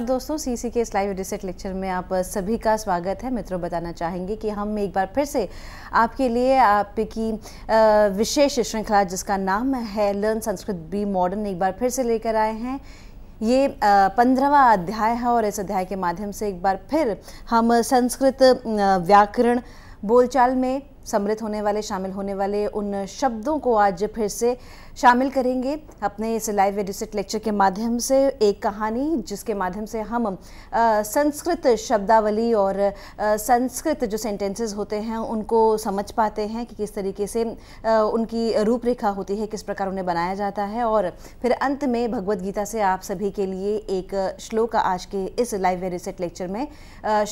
नमस्कार हाँ दोस्तों सी सी के इस लाइव रिसेट लेक्चर में आप सभी का स्वागत है मित्रों बताना चाहेंगे कि हम एक बार फिर से आपके लिए आपकी विशेष श्रृंखला जिसका नाम है लर्न संस्कृत बी मॉडर्न एक बार फिर से लेकर आए हैं ये पंद्रहवा अध्याय है और इस अध्याय के माध्यम से एक बार फिर हम संस्कृत व्याकरण बोलचाल में समृद्ध होने वाले शामिल होने वाले उन शब्दों को आज फिर से शामिल करेंगे अपने इस लाइव एडिसिट लेक्चर के माध्यम से एक कहानी जिसके माध्यम से हम संस्कृत शब्दावली और संस्कृत जो सेंटेंसेस होते हैं उनको समझ पाते हैं कि किस तरीके से उनकी रूपरेखा होती है किस प्रकार उन्हें बनाया जाता है और फिर अंत में भगवत गीता से आप सभी के लिए एक श्लोक आज के इस लाइव एडिसिट लेक्चर में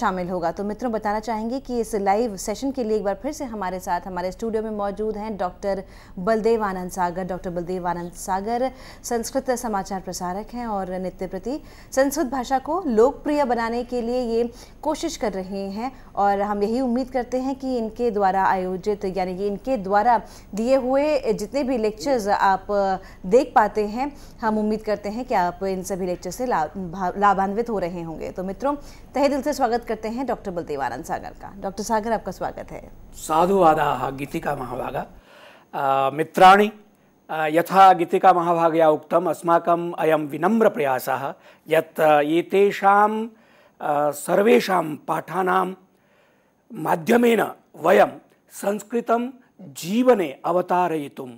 शामिल होगा तो मित्रों बताना चाहेंगे कि इस लाइव सेशन के लिए एक बार फिर से हमारे साथ हमारे स्टूडियो में मौजूद हैं डॉक्टर बलदेव आनंद सागर डॉक्टर बलदेव आनंद सागर संस्कृत समाचार प्रसारक हैं और नित्य प्रति संस्कृत भाषा को लोकप्रिय बनाने के लिए ये कोशिश कर रहे हैं और हम यही उम्मीद करते हैं कि इनके द्वारा आयोजित यानी कि इनके द्वारा दिए हुए जितने भी लेक्चर्स आप देख पाते हैं हम उम्मीद करते हैं कि आप इन सभी लेक्चर से लाभान्वित हो रहे होंगे तो मित्रों तहे दिल से स्वागत करते हैं डॉक्टर बलदेव आनंद सागर का डॉक्टर सागर आपका स्वागत है साधुवादा गीतिका महाभागा मित्राणी यथा गीतिका महाभागया उक्तम् अस्माकम् अयं विनम्रप्रयासः यत् एतेषां सर्वेषां पाठानां माध्यमेन वयं संस्कृतं जीवने अवतारयितुं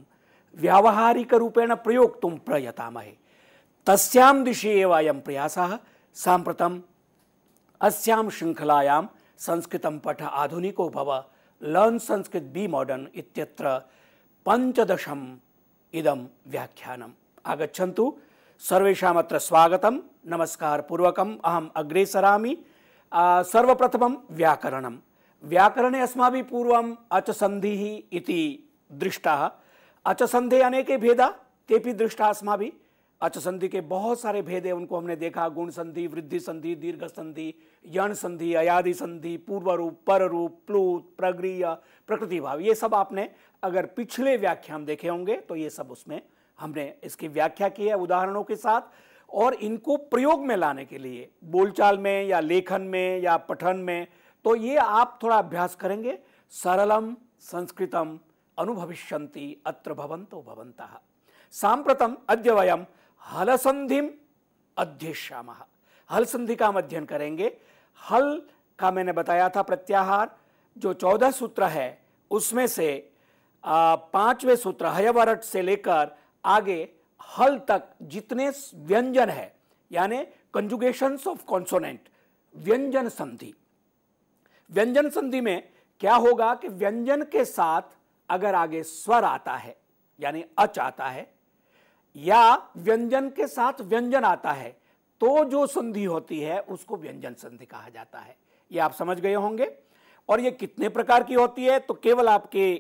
व्यावहारिकरूपेण प्रयोक्तुं प्रयतामहे तस्यां दिशि एव अयं प्रयासः साम्प्रतम् अस्यां शृङ्खलायां संस्कृतं पठ आधुनिको भव लर्न् संस्कृत बी मॉडर्न इत्यत्र पञ्चदशं इदं व्याख्यानम् आगच्छन्तु सर्वेषामत्र स्वागतं नमस्कारपूर्वकम् अहम् अग्रे सरामि सर्वप्रथमं व्याकरणं व्याकरणे अस्माभिः पूर्वम् अचसन्धिः इति दृष्टाः अचसन्धे अनेके भेद तेपि दृष्टा अस्माभिः अच संधि के बहुत सारे भेद है उनको हमने देखा गुण संधि वृद्धि संधि दीर्घ संधि यण संधि अयादि संधि पूर्व रूप पर रूप प्लूत प्रगृह प्रकृति भाव ये सब आपने अगर पिछले व्याख्यान देखे होंगे तो ये सब उसमें हमने इसकी व्याख्या की है उदाहरणों के साथ और इनको प्रयोग में लाने के लिए बोलचाल में या लेखन में या पठन में तो ये आप थोड़ा अभ्यास करेंगे सरलम संस्कृतम अनुभविष्यंती अत्र भवंतो भवंता सांप्रतम अद्य वयम हल संधि अध्यक्षाम हल संधि का हम अध्ययन करेंगे हल का मैंने बताया था प्रत्याहार जो चौदह सूत्र है उसमें से पांचवें सूत्र हयवरट से लेकर आगे हल तक जितने व्यंजन है यानी कंजुगेशन ऑफ कॉन्सोनेंट व्यंजन संधि व्यंजन संधि में क्या होगा कि व्यंजन के साथ अगर आगे स्वर आता है यानी अच आता है या व्यंजन के साथ व्यंजन आता है तो जो संधि होती है उसको व्यंजन संधि कहा जाता है ये आप समझ गए होंगे और ये कितने प्रकार की होती है तो केवल आपके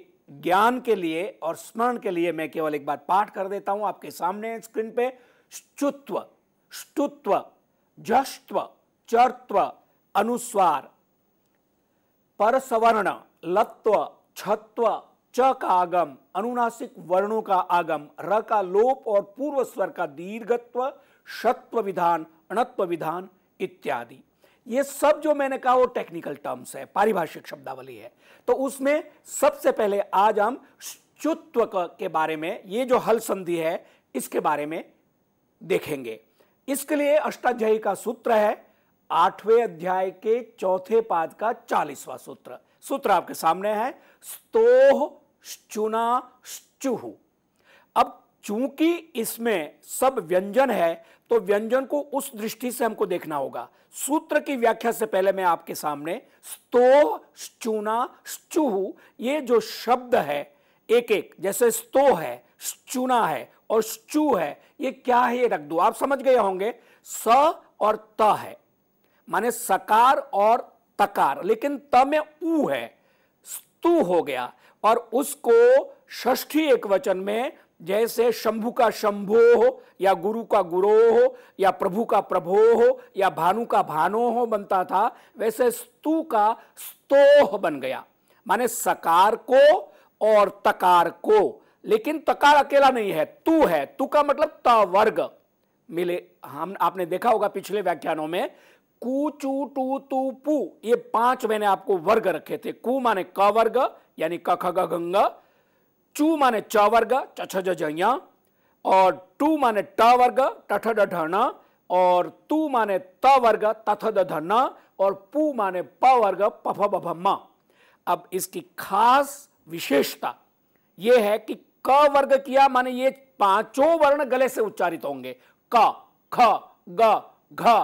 ज्ञान के लिए और स्मरण के लिए मैं केवल एक बार पाठ कर देता हूं आपके सामने स्क्रीन पे स्तुत्व स्तुत्व जस्त्व चर्त्व अनुस्वार परसवर्ण लत्व छत्व च का आगम अनुनासिक वर्णों का आगम र का लोप और पूर्व स्वर का दीर्घत्व शत्व विधान अणत्व विधान इत्यादि ये सब जो मैंने कहा वो टेक्निकल टर्म्स है पारिभाषिक शब्दावली है तो उसमें सबसे पहले आज हम चुत्व के बारे में ये जो हल संधि है इसके बारे में देखेंगे इसके लिए अष्टाध्यायी का सूत्र है आठवें अध्याय के चौथे पाद का चालीसवां सूत्र सूत्र आपके सामने है स्तोह चुना चुहु अब चूंकि इसमें सब व्यंजन है तो व्यंजन को उस दृष्टि से हमको देखना होगा सूत्र की व्याख्या से पहले मैं आपके सामने स्तो चूना चुहु ये जो शब्द है एक एक जैसे स्तो है चुना है और चू है ये क्या है ये रख दो आप समझ गए होंगे स और त है माने सकार और तकार लेकिन त में ऊ है स्तु हो गया और उसको ष्ठी एक वचन में जैसे शंभु का शंभो हो या गुरु का गुरो हो या प्रभु का प्रभो हो या भानु का भानो हो बनता था वैसे स्तु का स्तोह बन गया माने सकार को और तकार को लेकिन तकार अकेला नहीं है तू है तू का मतलब त वर्ग मिले हम आपने देखा होगा पिछले व्याख्यानों में कू चू टू तू पू ये पांच मैंने आपको वर्ग रखे थे कू माने क वर्ग यानी क ख ग गंगा चू माने च वर्ग च छ ज और टू माने ट वर्ग टठ ढ और तू माने त वर्ग तथ ध और पू माने प वर्ग पफ बफ म अब इसकी खास विशेषता ये है कि क वर्ग किया माने ये पांचों वर्ण गले से उच्चारित होंगे क ख ग घ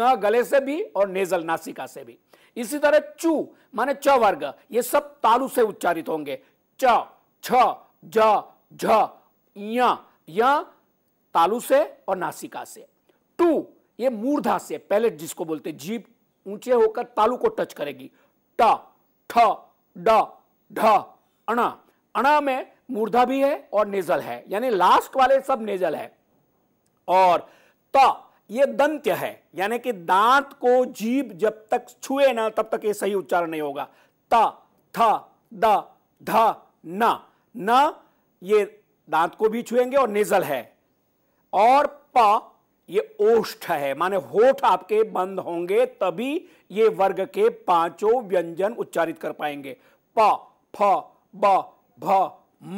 ग गले से भी और नेजल नासिका से भी इसी तरह चू माने च वर्ग ये सब तालु से उच्चारित होंगे च छ ज झ तालु से और नासिका से टू ये मूर्धा से पैलेट जिसको बोलते जीप ऊंचे होकर तालु को टच करेगी ट ठ ड ढ अणा अणा में मूर्धा भी है और नेजल है यानी लास्ट वाले सब नेजल है और त ये दंत्य है यानी कि दांत को जीभ जब तक छुए ना तब तक ये सही उच्चारण नहीं होगा त थ द ध न न ये दांत को भी छुएंगे और निजल है और प ये ओष्ठ है माने होठ आपके बंद होंगे तभी ये वर्ग के पांचों व्यंजन उच्चारित कर पाएंगे प फ ब भ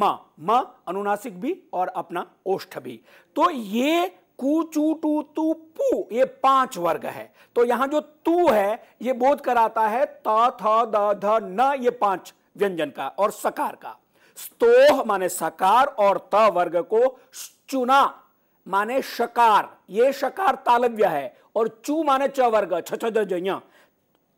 म म अनुनासिक भी और अपना ओष्ठ भी तो ये कूचू टू तू पू ये पांच वर्ग है तो यहां जो तू है ये बोध कराता है त थ द ध न ये पांच व्यंजन का और सकार का स्तोह माने सकार और त वर्ग को चुना माने शकार ये शकार तालव्य है और चू माने च वर्ग छ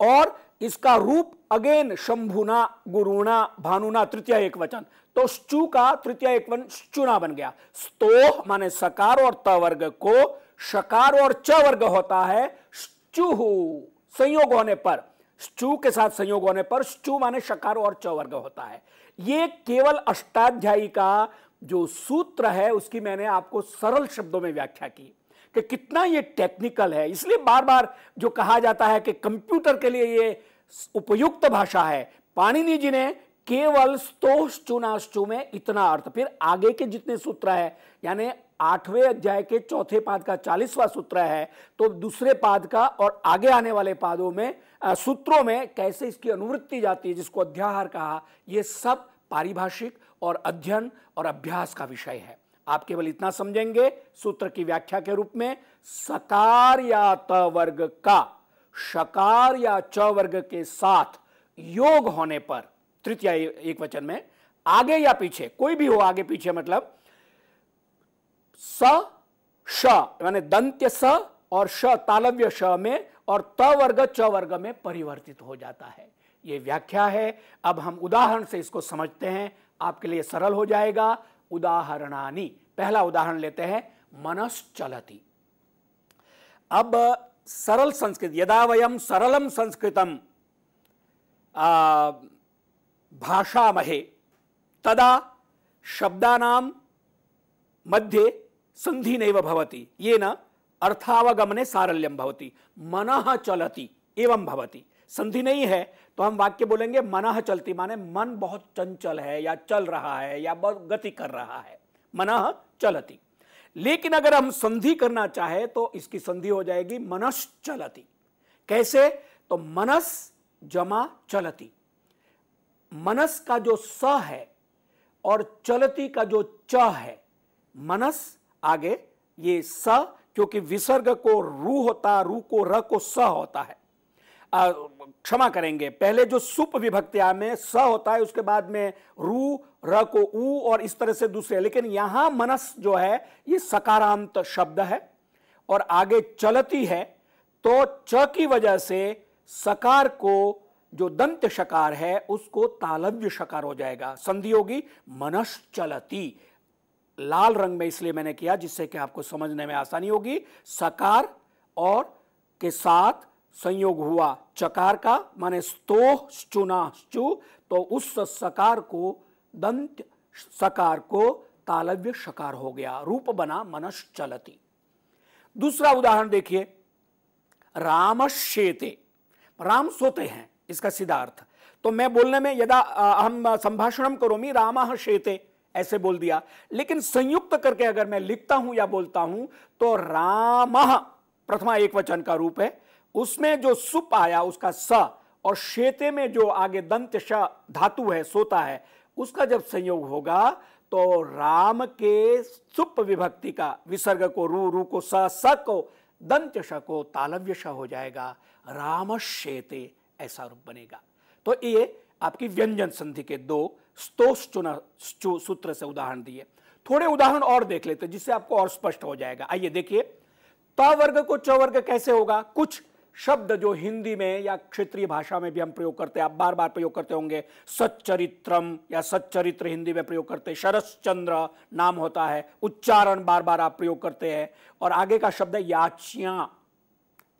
और इसका रूप अगेन शंभुना गुरुणा भानुना तृतीय एक वचन तो स्चू का तृतीय एक वन चुना बन गया स्तोह माने सकार और त वर्ग को शकार और च वर्ग होता है स्चुहु संयोग होने पर स्चू के साथ संयोग होने पर स्चू माने शकार और च वर्ग होता है ये केवल अष्टाध्यायी का जो सूत्र है उसकी मैंने आपको सरल शब्दों में व्याख्या की कि कितना ये टेक्निकल है इसलिए बार बार जो कहा जाता है कि कंप्यूटर के लिए ये उपयुक्त भाषा है पाणिनि जी ने केवल स्तोष में इतना अर्थ फिर आगे के जितने सूत्र है यानी आठवें अध्याय के चौथे पाद का चालीसवा सूत्र है तो दूसरे पाद का और आगे आने वाले पादों में सूत्रों में कैसे इसकी अनुवृत्ति जाती है जिसको अध्याहार कहा यह सब पारिभाषिक और अध्ययन और अभ्यास का विषय है आप केवल इतना समझेंगे सूत्र की व्याख्या के रूप में सकार्यात वर्ग का शकार या च वर्ग के साथ योग होने पर तृतीय एक वचन में आगे या पीछे कोई भी हो आगे पीछे मतलब स श यानी दंत्य स और श तालव्य श में और त वर्ग च वर्ग में परिवर्तित हो जाता है यह व्याख्या है अब हम उदाहरण से इसको समझते हैं आपके लिए सरल हो जाएगा उदाहरणानी पहला उदाहरण लेते हैं मनस चलती अब सरल संस्कृत यदा वयम सरलम संस्कृतम भाषामहे तदा शब्द मध्ये संधि नैव भवति येन अर्थावगमने सारल्यम भवति मनः चलति एवं भवति संधि नहीं है तो हम वाक्य बोलेंगे मनः चलती माने मन बहुत चंचल है या चल रहा है या बहुत गति कर रहा है मनः चलती लेकिन अगर हम संधि करना चाहे तो इसकी संधि हो जाएगी मनस चलती कैसे तो मनस जमा चलती मनस का जो स है और चलती का जो च है मनस आगे ये स क्योंकि विसर्ग को रू होता रू को र को स होता है क्षमा करेंगे पहले जो सुप विभक्तिया में स होता है उसके बाद में रू र को ऊ और इस तरह से दूसरे लेकिन यहां मनस जो है ये सकारांत शब्द है और आगे चलती है तो च की वजह से सकार को जो दंत शकार है उसको तालव्य शकार हो जाएगा संधि होगी मनस चलती लाल रंग में इसलिए मैंने किया जिससे कि आपको समझने में आसानी होगी सकार और के साथ संयोग हुआ चकार का माने स्तोह चुनाश्चु तो उस सकार को दंत सकार को तालव्य शकार हो गया रूप बना मनस चलती दूसरा उदाहरण देखिए राम शेते राम सोते हैं इसका सीधा अर्थ तो मैं बोलने में यदा हम संभाषण करोमी राम शेते ऐसे बोल दिया लेकिन संयुक्त करके अगर मैं लिखता हूं या बोलता हूं तो राम प्रथमा एक वचन का रूप है उसमें जो सुप आया उसका स और शेते में जो आगे दंत श धातु है सोता है उसका जब संयोग होगा तो राम के सुप विभक्ति का विसर्ग को रू रू को स स को दंत श को तालव्य श हो जाएगा राम शेते ऐसा रूप बनेगा तो ये आपकी व्यंजन संधि के दो स्तोष सूत्र से उदाहरण दिए थोड़े उदाहरण और देख लेते जिससे आपको और स्पष्ट हो जाएगा आइए देखिए त वर्ग को च वर्ग कैसे होगा कुछ शब्द जो हिंदी में या क्षेत्रीय भाषा में भी हम प्रयोग करते हैं आप बार बार प्रयोग करते होंगे सच्चरित्रम या सच्चरित्र हिंदी में प्रयोग करते हैं चंद्र नाम होता है उच्चारण बार बार आप प्रयोग करते हैं और आगे का शब्द है याचिया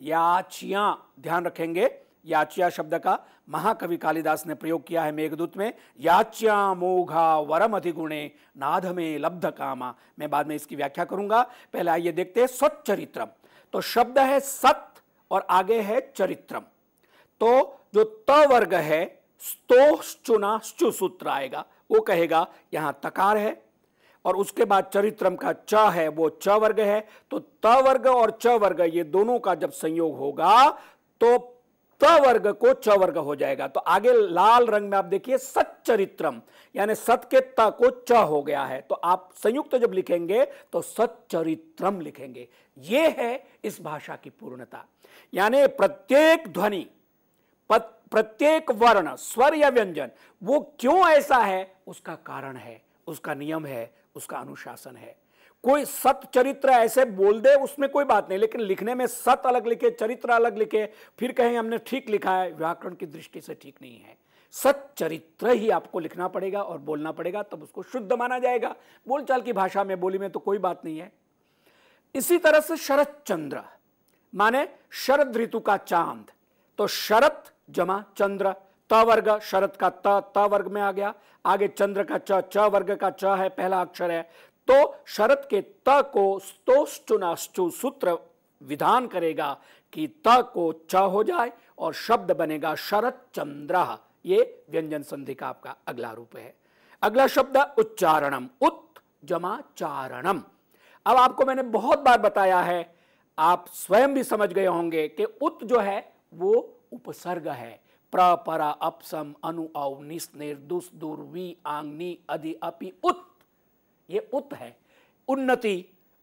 याचिया ध्यान रखेंगे याचिया शब्द का महाकवि कालिदास ने प्रयोग किया है मेघदूत में याच्या मोघा वरम अधिगुणे नाध में लब्ध कामा मैं बाद में इसकी व्याख्या करूंगा पहले आइए देखते हैं सच्चरित्रम तो शब्द है सत्य और आगे है चरित्रम तो जो त वर्ग है स्तो चुना सूत्र आएगा वो कहेगा यहां तकार है और उसके बाद चरित्रम का च है वो च वर्ग है तो त वर्ग और च वर्ग ये दोनों का जब संयोग होगा तो वर्ग को च वर्ग हो जाएगा तो आगे लाल रंग में आप देखिए सच्चरित्रम यानी सत के त को च हो गया है तो आप संयुक्त तो जब लिखेंगे तो सच्चरित्रम लिखेंगे ये है इस भाषा की पूर्णता यानी प्रत्येक ध्वनि प्रत्येक वर्ण स्वर या व्यंजन वो क्यों ऐसा है उसका कारण है उसका नियम है उसका अनुशासन है कोई सत चरित्र ऐसे बोल दे उसमें कोई बात नहीं लेकिन लिखने में सत अलग लिखे चरित्र अलग लिखे फिर कहें हमने ठीक लिखा है व्याकरण की दृष्टि से ठीक नहीं है सत चरित्र ही आपको लिखना पड़ेगा और बोलना पड़ेगा तब उसको शुद्ध माना जाएगा बोलचाल की भाषा में बोली में तो कोई बात नहीं है इसी तरह से शरत चंद्र माने शरद ऋतु का चांद तो शरत जमा चंद्र त वर्ग शरद का त त वर्ग में आ गया आगे चंद्र का च च वर्ग का च है पहला अक्षर है तो शरत के त को स्तोष्टुनाष्टु सूत्र विधान करेगा कि त को च हो जाए और शब्द बनेगा शरत चंद्र ये व्यंजन संधि का आपका अगला रूप है अगला शब्द उच्चारणम उत् जमा चारणम अब आपको मैंने बहुत बार बताया है आप स्वयं भी समझ गए होंगे कि उत् जो है वो उपसर्ग है प्र परा अपसम अनु औ निस दुस दुर्वी आंगनी अधि अपि उत् ये उत है उन्नति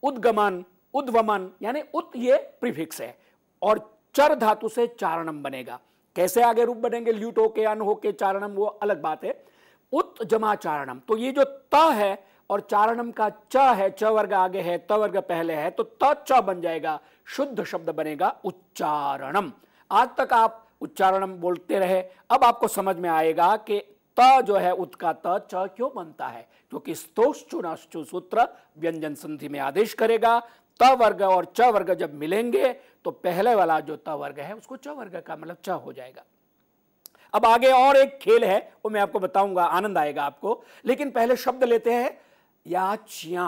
उद्गमन उद्वमन यानी उत ये प्रीफिक्स है और चर धातु से चारणम बनेगा कैसे आगे रूप बनेंगे ल्यूटो के अन के चारणम वो अलग बात है उत जमा चारणम तो ये जो त है और चारणम का च है च वर्ग आगे है त वर्ग पहले है तो त च बन जाएगा शुद्ध शब्द बनेगा उच्चारणम आज तक आप उच्चारणम बोलते रहे अब आपको समझ में आएगा कि जो है उत का त च क्यों बनता है क्योंकि स्तोषु सूत्र व्यंजन संधि में आदेश करेगा त वर्ग और च वर्ग जब मिलेंगे तो पहले वाला जो त वर्ग है उसको च वर्ग का मतलब च हो जाएगा अब आगे और एक खेल है वो मैं आपको बताऊंगा आनंद आएगा आपको लेकिन पहले शब्द लेते हैं याचिया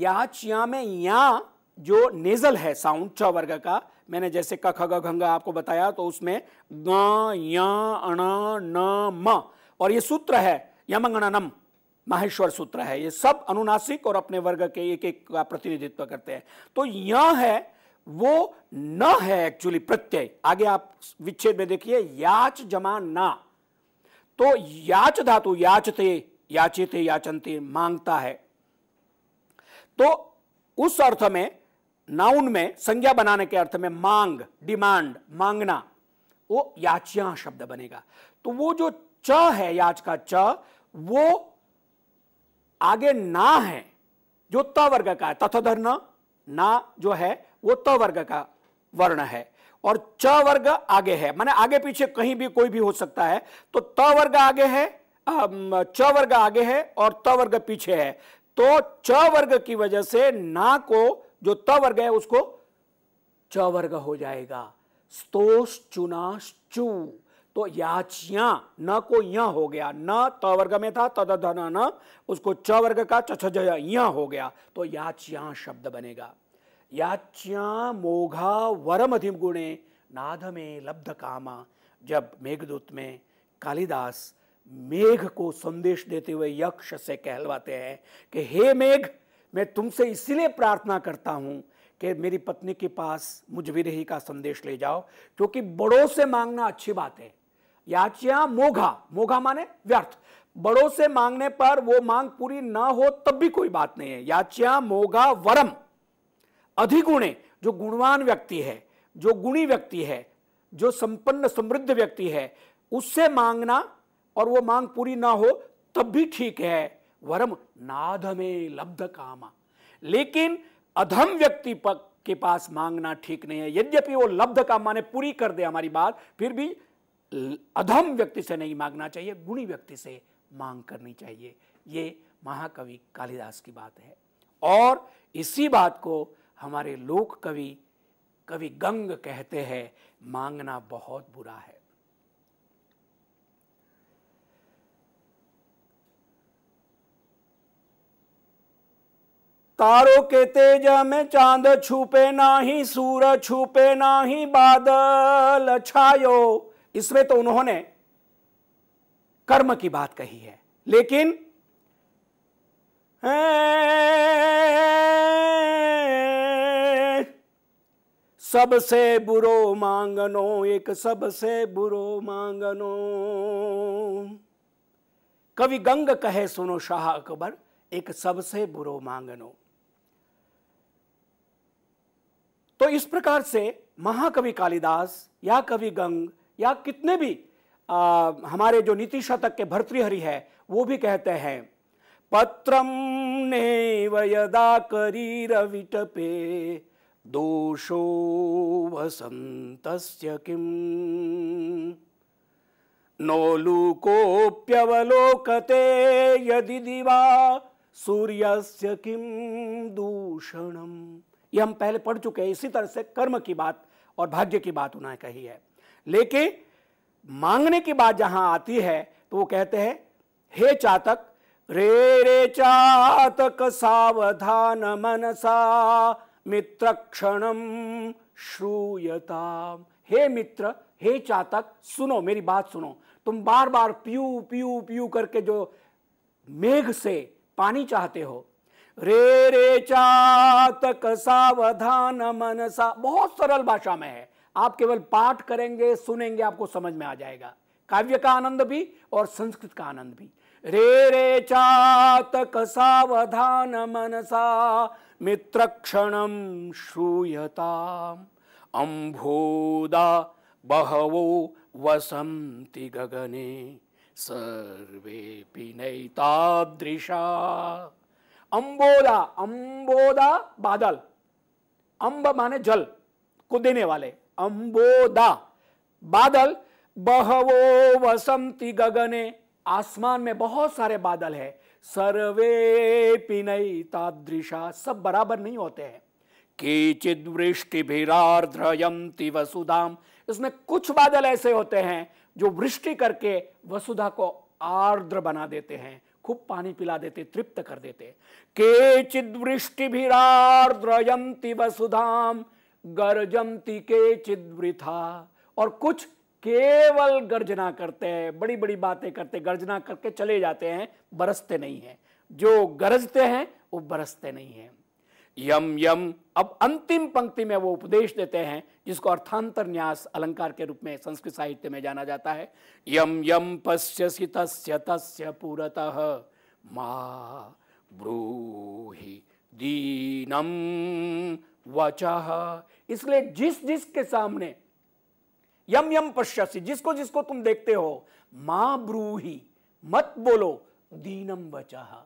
याचिया में या जो नेजल है साउंड च वर्ग का मैंने जैसे क ख घंगा आपको बताया तो उसमें ग या अण न म और ये सूत्र है यमंगणनम माहेश्वर सूत्र है ये सब अनुनासिक और अपने वर्ग के एक एक का प्रतिनिधित्व करते हैं तो य है वो न है एक्चुअली प्रत्यय आगे आप विच्छेद में देखिए याच जमा ना तो याच धातु याचते याचित याचनते मांगता है तो उस अर्थ में नाउन में संज्ञा बनाने के अर्थ में मांग डिमांड मांगना वो याचिया शब्द बनेगा तो वो जो च है याच का च वो आगे ना है जो त वर्ग का है तथोधर्ण ना जो है वो त वर्ग का वर्ण है और च वर्ग आगे है माने आगे पीछे कहीं भी कोई भी हो सकता है तो त वर्ग आगे है च वर्ग आगे है और त वर्ग पीछे है तो च वर्ग की वजह से ना को जो त वर्ग है उसको च वर्ग हो जाएगा स्तोष चुनाश चू तो याचिया न को य हो गया न त वर्ग में था तद न उसको च वर्ग का चछ य हो गया तो याचिया शब्द बनेगा याच्या मोघा वरम अधिम गुणे नाद में लब्ध कामा जब मेघदूत में कालिदास मेघ को संदेश देते हुए यक्ष से कहलवाते हैं कि हे मेघ मैं तुमसे इसलिए प्रार्थना करता हूँ कि मेरी पत्नी के पास मुझ विरही का संदेश ले जाओ क्योंकि बड़ों से मांगना अच्छी बात है याचिया मोघा मोघा माने व्यर्थ बड़ों से मांगने पर वो मांग पूरी ना हो तब भी कोई बात नहीं है याचिया मोघा वरम अधिगुणे जो गुणवान व्यक्ति है जो गुणी व्यक्ति है जो संपन्न समृद्ध व्यक्ति है उससे मांगना और वो मांग पूरी ना हो तब भी ठीक है वरम नाध में लब्ध कामा लेकिन अधम व्यक्ति पक के पास मांगना ठीक नहीं है यद्यपि वो लब्ध काम ने पूरी कर दे हमारी बात फिर भी अधम व्यक्ति से नहीं मांगना चाहिए गुणी व्यक्ति से मांग करनी चाहिए ये महाकवि कालिदास की बात है और इसी बात को हमारे लोक कवि कवि गंग कहते हैं मांगना बहुत बुरा है तारों के तेज में चांद छुपे नाही सूरज छुपे नाही बादल छायो इसमें तो उन्होंने कर्म की बात कही है लेकिन सबसे बुरो मांगनो एक सबसे बुरो मांगनो कवि गंग कहे सुनो शाह अकबर एक सबसे बुरो मांगनो तो इस प्रकार से महाकवि कालिदास या कवि गंग या कितने भी आ, हमारे जो नीति शतक के भर्तृहरि है वो भी कहते हैं पत्रम ने वा करी रविटपे दोषो वसंत किम नोलूकोप्यवलोकते यदि दिवा सूर्यस्य किम दूषणम् ये हम पहले पढ़ चुके हैं इसी तरह से कर्म की बात और भाग्य की बात उन्होंने कही है लेकिन मांगने की बात जहां आती है तो वो कहते हैं हे चातक रे रे चातक सावधान मनसा मित्र क्षण श्रूयता हे मित्र हे चातक सुनो मेरी बात सुनो तुम बार बार पीयू पीयू पीयू करके जो मेघ से पानी चाहते हो रे रे चातक सावधान मनसा बहुत सरल भाषा में है आप केवल पाठ करेंगे सुनेंगे आपको समझ में आ जाएगा काव्य का आनंद भी और संस्कृत का आनंद भी रे रे चातक सावधान मनसा मित्र क्षण श्रूयता अम्भोदा बहवो वसंति गगने सर्वे नैतादृशा अंबोदा अंबोदा बादल अंब माने जल को देने वाले अंबोदा बादल बहवो वसंती गगने आसमान में बहुत सारे बादल है सर्वे पिनई तादृशा सब बराबर नहीं होते हैं केचिद वृष्टि भीरार्द्रयंती वसुधाम इसमें कुछ बादल ऐसे होते हैं जो वृष्टि करके वसुधा को आर्द्र बना देते हैं खूब पानी पिला देते तृप्त कर देते के केचिदृष्टिभिरार्द्रयंती वसुधाम गर्जंती के वृथा और कुछ केवल गर्जना करते हैं बड़ी बड़ी बातें करते गर्जना करके चले जाते हैं बरसते नहीं हैं जो गरजते हैं वो बरसते नहीं हैं यम यम अब अंतिम पंक्ति में वो उपदेश देते हैं जिसको अर्थांतर न्यास अलंकार के रूप में संस्कृत साहित्य में जाना जाता है यम यम पश्यसी तस्य तस्य पुरत मा ब्रूहि दीनम वचह इसलिए जिस जिस के सामने यम यम पश्यसी जिसको जिसको तुम देखते हो मां ब्रूही मत बोलो दीनम वचह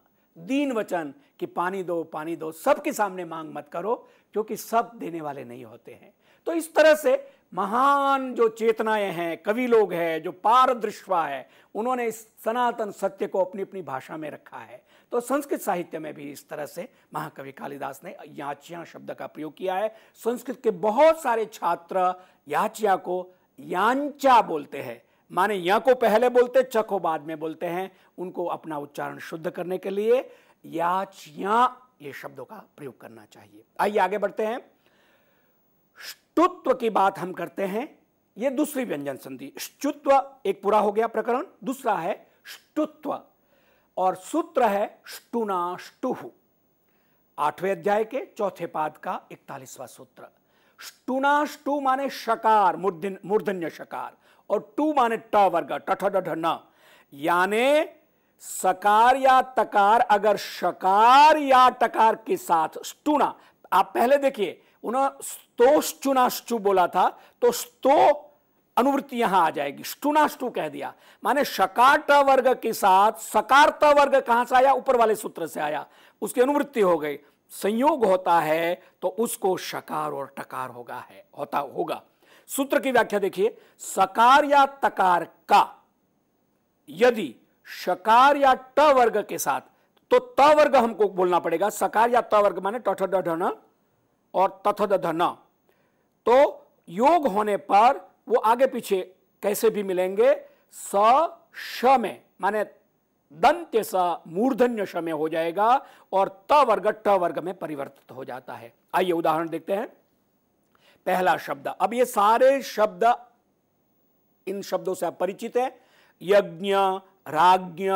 दीन वचन कि पानी दो पानी दो सबके सामने मांग मत करो क्योंकि सब देने वाले नहीं होते हैं तो इस तरह से महान जो चेतनाएं हैं कवि लोग हैं जो पारदृश्वा है उन्होंने इस सनातन सत्य को अपनी अपनी भाषा में रखा है तो संस्कृत साहित्य में भी इस तरह से महाकवि कालिदास ने याचिया शब्द का प्रयोग किया है संस्कृत के बहुत सारे छात्र याचिया को यांचा बोलते हैं माने य को पहले बोलते च को बाद में बोलते हैं उनको अपना उच्चारण शुद्ध करने के लिए याच या ये शब्दों का प्रयोग करना चाहिए आइए आगे बढ़ते हैं स्तुत्व की बात हम करते हैं ये दूसरी व्यंजन संधि स्तुत्व एक पूरा हो गया प्रकरण दूसरा है स्तुत्व और सूत्र है स्टुना स्टुहु आठवें अध्याय के चौथे पाद का इकतालीसवां सूत्र स्टुना स्टु माने शकार मूर्धन्य शकार और टू माने ट वर्ग टठ डठ न सकार या तकार अगर शकार या टकार के साथ स्टूना आप पहले देखिए उन्होंने स्तो बोला था तो स्तो अनुवृत्ति यहां आ जाएगी स्टूनाष्टु कह दिया माने शकार ट वर्ग के साथ सकार ट वर्ग कहां से आया ऊपर वाले सूत्र से आया उसकी अनुवृत्ति हो गई संयोग होता है तो उसको शकार और टकार होगा है होता होगा सूत्र की व्याख्या देखिए सकार या तकार का यदि शकार या ट वर्ग के साथ तो त वर्ग हमको बोलना पड़ेगा सकार या त वर्ग माने टठ ढन और तथ दधन तो योग होने पर वो आगे पीछे कैसे भी मिलेंगे स श में माने दंत्य स मूर्धन्य श में हो जाएगा और त वर्ग ट वर्ग में परिवर्तित हो जाता है आइए उदाहरण देखते हैं पहला शब्द अब ये सारे शब्द इन शब्दों से आप परिचित है यज्ञ राज्ञ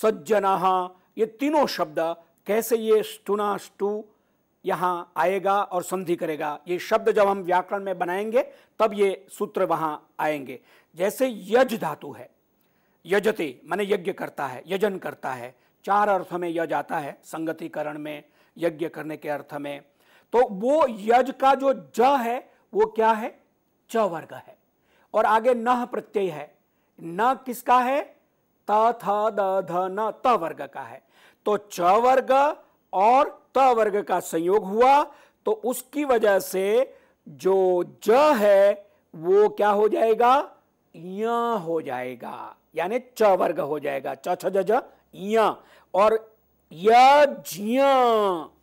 सज्जना ये तीनों शब्द कैसे ये स्टुना स्टु यहां आएगा और संधि करेगा ये शब्द जब हम व्याकरण में बनाएंगे तब ये सूत्र वहां आएंगे जैसे यज धातु है यजते माने यज्ञ करता है यजन करता है चार अर्थ में यज आता है संगतिकरण में यज्ञ करने के अर्थ में तो वो यज का जो ज है वो क्या है च वर्ग है और आगे न प्रत्यय है न किसका है त थ द ध न त वर्ग का है तो च वर्ग और त वर्ग का संयोग हुआ तो उसकी वजह से जो ज है वो क्या हो जाएगा य हो जाएगा यानी च वर्ग हो जाएगा च छ ज य और या जिया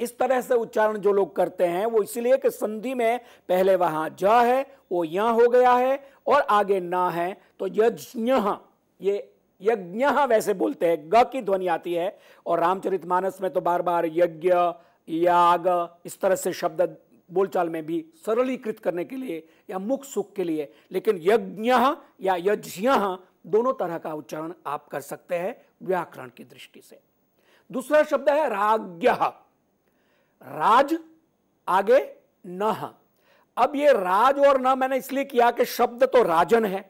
इस तरह से उच्चारण जो लोग करते हैं वो इसलिए कि संधि में पहले वहां जा है वो यहां हो गया है और आगे ना है तो यज्ञ ये यज्ञ वैसे बोलते हैं ग की ध्वनि आती है और रामचरितमानस में तो बार बार यज्ञ याग इस तरह से शब्द बोलचाल में भी सरलीकृत करने के लिए या मुख सुख के लिए लेकिन यज्ञ या यज्ञ दोनों तरह का उच्चारण आप कर सकते हैं व्याकरण की दृष्टि से दूसरा शब्द है राज्ञ राज आगे न अब ये राज और न मैंने इसलिए किया कि शब्द तो राजन है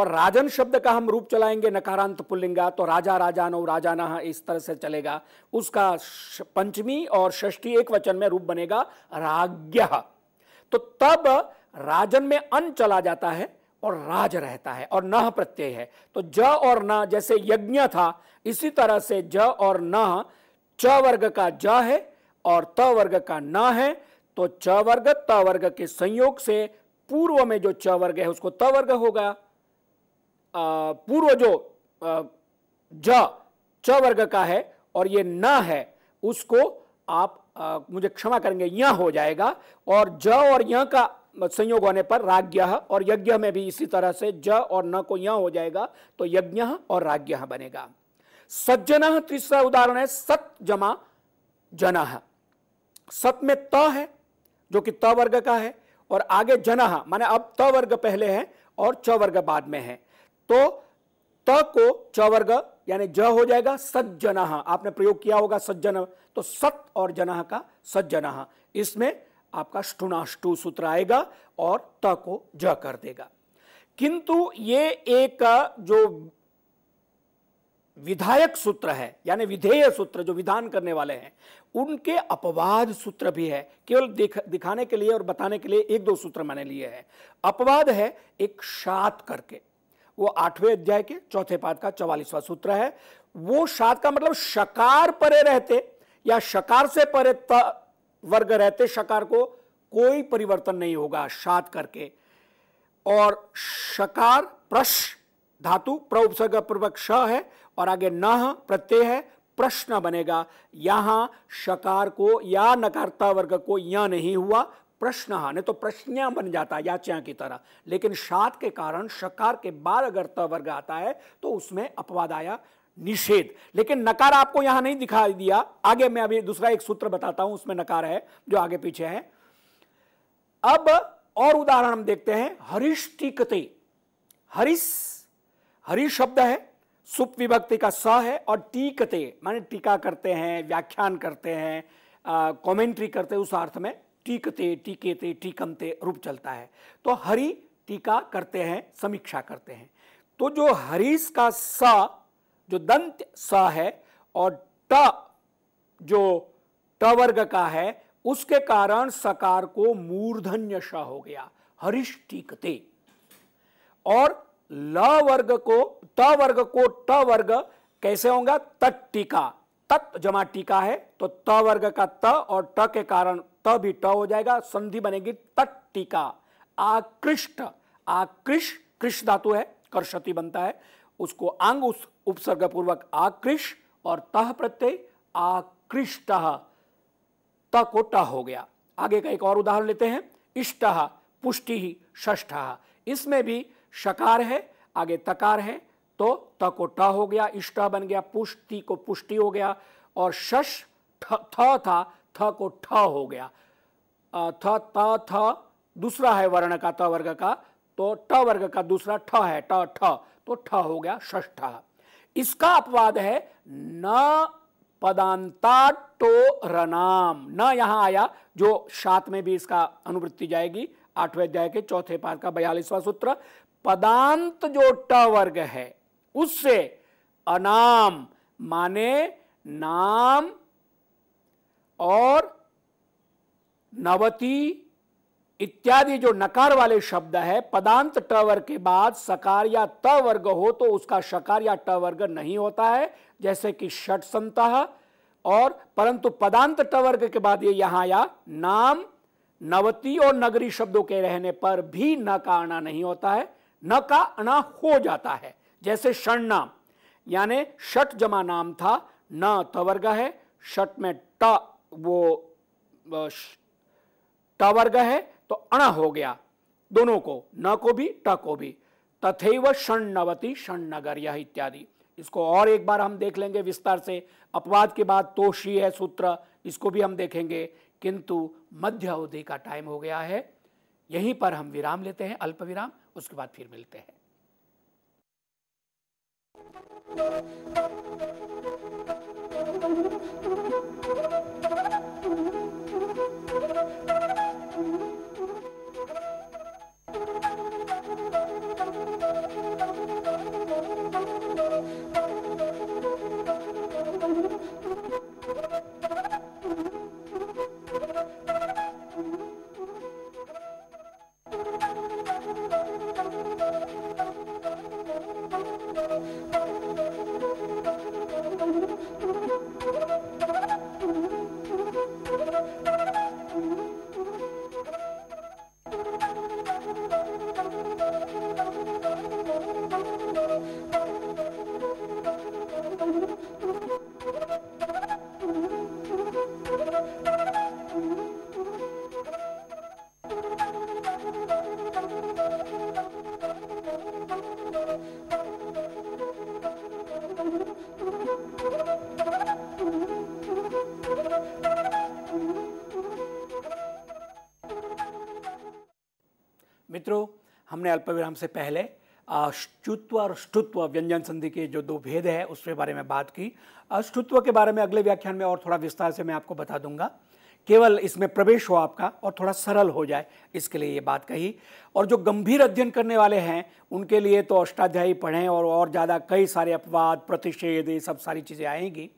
और राजन शब्द का हम रूप चलाएंगे नकारांत पुल्लिंगा तो राजा राजानो न इस तरह से चलेगा उसका पंचमी और षष्ठी एक वचन में रूप बनेगा राज्ञ तो तब राजन में अन चला जाता है और राज रहता है और नह प्रत्यय है तो ज और न जैसे यज्ञ था इसी तरह से ज और न च वर्ग का ज है और त वर्ग का न है तो च वर्ग त वर्ग के संयोग से पूर्व में जो च वर्ग है उसको त वर्ग होगा पूर्व जो ज च वर्ग का है और ये न है उसको आप आ, मुझे क्षमा करेंगे यह हो जाएगा और ज और यह का संयोग होने पर राज्ञ और यज्ञ में भी इसी तरह से ज और न को यह हो जाएगा तो यज्ञ और राज्ञ बनेगा सज्जन तीसरा उदाहरण है सत जमा जन सत में त है जो कि त वर्ग का है और आगे जनह माने अब त वर्ग पहले है और च वर्ग बाद में है तो त को च वर्ग यानी ज हो जाएगा सज्जन आपने प्रयोग किया होगा सज्जन तो सत और जनह का सज्जन इसमें आपका स्टुनाष्टु सूत्र आएगा और त को ज कर देगा किंतु ये एक जो विधायक सूत्र है यानी विधेय सूत्र जो विधान करने वाले हैं उनके अपवाद सूत्र भी है केवल दिख, दिखाने के लिए और बताने के लिए एक दो सूत्र मैंने लिए हैं अपवाद है एक शात करके वो आठवें अध्याय के चौथे पाद का चौवालीसवा सूत्र है वो शात का मतलब शकार परे रहते या शकार से परे त, वर्ग रहते शकार को कोई परिवर्तन नहीं होगा सात करके और शकार प्रश धातु प्रउपसर्ग पूर्वक श है और आगे न प्रत्यय है प्रश्न बनेगा यहां शकार को या नकारता वर्ग को यह नहीं हुआ प्रश्न नहीं तो प्रश्न बन जाता याच्या की तरह लेकिन शात के कारण शकार के बाद अगर त वर्ग आता है तो उसमें अपवाद आया निषेध लेकिन नकार आपको यहां नहीं दिखाई दिया आगे मैं अभी दूसरा एक सूत्र बताता हूं उसमें नकार है जो आगे पीछे है अब और उदाहरण हम देखते हैं हरिष्टिकते हरिस हरि शब्द है सुप विभक्ति का स है और टीकते माने टीका करते हैं व्याख्यान करते हैं कमेंट्री करते हैं उस अर्थ में टीकते टीकेते टीकमते रूप चलता है तो हरी टीका करते हैं समीक्षा करते हैं तो जो हरीश का स जो दंत स है और ट जो ट वर्ग का है उसके कारण सकार को मूर्धन्य श हो गया हरिष्टिकते और ल वर्ग को त वर्ग को ट वर्ग कैसे होगा टीका तत् जमा टीका है तो त वर्ग का त और ट के कारण त भी ट हो जाएगा संधि बनेगी टीका आकृष्ट आकृष कृष धातु है कर्षति बनता है उसको अंग उस उपसर्गपूर्वक आकृष और तह प्रत्यय आकृष्ट त को ट हो गया आगे का एक और उदाहरण लेते हैं इष्ट पुष्टि ष्ठ इसमें भी शकार है आगे तकार है तो त को ट हो गया इष्ट बन गया पुष्टि को पुष्टि हो गया और शश थ था थ को ठ हो गया थ त थ दूसरा है वर्ण का त वर्ग का तो ट वर्ग का दूसरा ठ है ट ठ तो ठ हो गया ष्ठा इसका अपवाद है न पदांता टो रनाम न यहां आया जो सात में भी इसका अनुवृत्ति जाएगी आठवें अध्याय के चौथे पार का बयालीसवां सूत्र पदांत जो ट वर्ग है उससे अनाम माने नाम और नवती इत्यादि जो नकार वाले शब्द है पदांत ट वर्ग के बाद सकार या त वर्ग हो तो उसका शकार या ट वर्ग नहीं होता है जैसे कि षट संत और परंतु पदांत ट वर्ग के बाद ये यहां या नाम नवती और नगरी शब्दों के रहने पर भी न का अणा नहीं होता है न का अणा हो जाता है जैसे षण नाम यानी षट जमा नाम था न तवर्ग है षट में ट वो ट वर्ग है तो अण हो गया दोनों को न को भी ट को भी षण नगर यह इत्यादि इसको और एक बार हम देख लेंगे विस्तार से अपवाद के बाद तोषी है सूत्र इसको भी हम देखेंगे किंतु मध्य अवधि का टाइम हो गया है यहीं पर हम विराम लेते हैं अल्प विराम उसके बाद फिर मिलते हैं अल्प विराम से पहले अष्टुत्व और स्टुत्व व्यंजन संधि के जो दो भेद है उसके बारे में बात की अष्टुत्व के बारे में अगले व्याख्यान में और थोड़ा विस्तार से मैं आपको बता दूंगा केवल इसमें प्रवेश हो आपका और थोड़ा सरल हो जाए इसके लिए ये बात कही और जो गंभीर अध्ययन करने वाले हैं उनके लिए तो अष्टाध्यायी पढ़ें और और ज़्यादा कई सारे अपवाद प्रतिषेध ये सब सारी चीज़ें आएंगी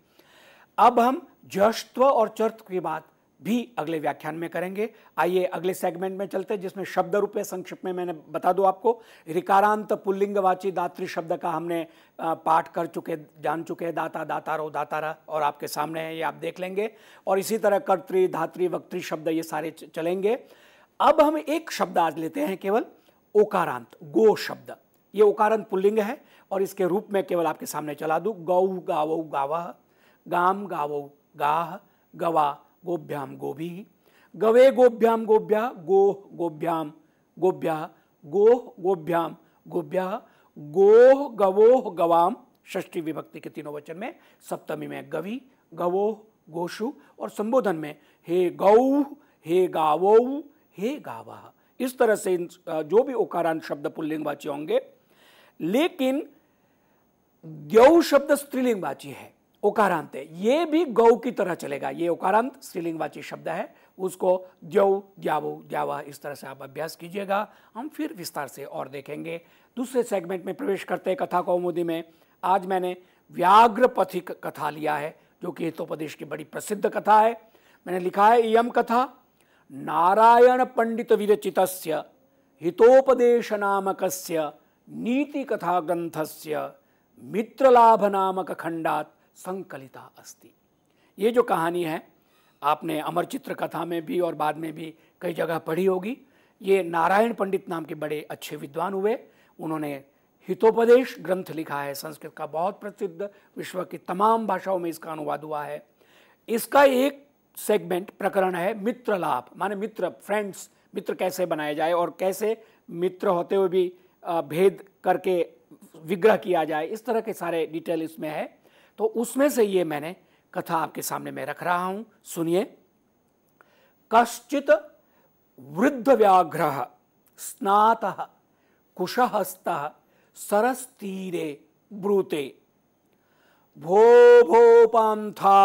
अब हम जस्त्व और चर्त की बात भी अगले व्याख्यान में करेंगे आइए अगले सेगमेंट में चलते जिसमें शब्द रूप संक्षिप्त में मैंने बता दूं आपको रिकारांत पुल्लिंगवाची दात्री शब्द का हमने पाठ कर चुके जान चुके हैं दाता दाता रो दाता रा और आपके सामने है ये आप देख लेंगे और इसी तरह कर्तृ धात्री वक्तृ शब्द ये सारे चलेंगे अब हम एक शब्द आज लेते हैं केवल ओकारांत गो शब्द ये ओकारांत पुल्लिंग है और इसके रूप में केवल आपके सामने चला दूँ गौ गाव गावा गाम गाव गाह गवा गोभ्याम गोभी गवे गोभ्याम गोभ्या गो गोभ्याम गोभ्या गो गोभ्याम गोभ्या गो गवोह गवाम षष्ठी विभक्ति के तीनों वचन में सप्तमी में गवी गवोह गोशु और संबोधन में हे गौ हे गावो हे गावा इस तरह से जो भी ओकारान शब्द वाची होंगे लेकिन ग्यौ शब्द स्त्रीलिंगवाची है ओकारांत है ये भी गौ की तरह चलेगा ये ओकारांत श्रीलिंगवाची शब्द है उसको द्यौ द्याव द्यावा इस तरह से आप अभ्यास कीजिएगा हम फिर विस्तार से और देखेंगे दूसरे सेगमेंट में प्रवेश करते हैं कथा कौमुदी में आज मैंने पथिक कथा लिया है जो कि हितोपदेश की बड़ी प्रसिद्ध कथा है मैंने लिखा है यम कथा नारायण पंडित विरचित हितोपदेश नामक नीति कथा ग्रंथस्य मित्रलाभ नामक खंडात संकलिता अस्ति ये जो कहानी है आपने अमर चित्र कथा में भी और बाद में भी कई जगह पढ़ी होगी ये नारायण पंडित नाम के बड़े अच्छे विद्वान हुए उन्होंने हितोपदेश ग्रंथ लिखा है संस्कृत का बहुत प्रसिद्ध विश्व की तमाम भाषाओं में इसका अनुवाद हुआ है इसका एक सेगमेंट प्रकरण है मित्र लाभ माने मित्र फ्रेंड्स मित्र कैसे बनाए जाए और कैसे मित्र होते हुए भी भेद करके विग्रह किया जाए इस तरह के सारे डिटेल इसमें है तो उसमें से ये मैंने कथा आपके सामने मैं रख रहा हूं सुनिए कश्चित वृद्ध व्याघ्र स्नात कुशहस्त सरस्तीरे ब्रूते भो भोपांथा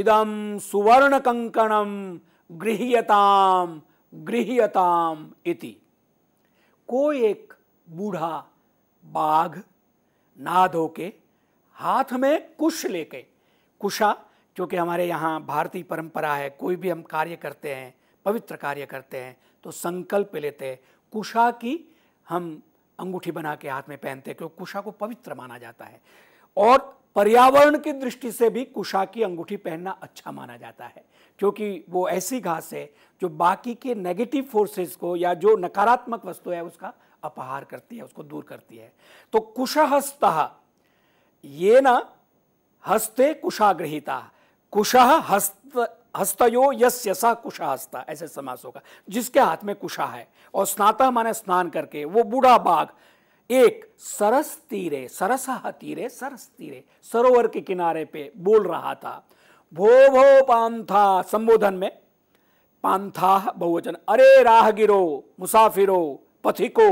इदम सुवर्ण कंकणम गृह्यताम गृह्यताम इति कोई एक बूढ़ा बाघ नाधो के हाथ में कुश लेके कुशा क्योंकि हमारे यहाँ भारतीय परंपरा है कोई भी हम कार्य करते हैं पवित्र कार्य करते हैं तो संकल्प लेते हैं कुशा की हम अंगूठी बना के हाथ में पहनते हैं क्योंकि कुशा को पवित्र माना जाता है और पर्यावरण की दृष्टि से भी कुशा की अंगूठी पहनना अच्छा माना जाता है क्योंकि वो ऐसी घास है जो बाकी के नेगेटिव फोर्सेस को या जो नकारात्मक वस्तु है उसका अपहार करती है उसको दूर करती है तो कुशहस्तः येन हस्ते कुशाग्रहिता कुशः हस्त हस्तयो यस्य स कुशा हस्ता ऐसे समास होगा जिसके हाथ में कुशा है और स्नाता माने स्नान करके वो बूढ़ा बाघ एक सरस तीरे सरसह तीरे सरस तीरे सरोवर के किनारे पे बोल रहा था भो भो पांथा संबोधन में पांथा बहुवचन अरे राहगिरो मुसाफिरो पथिको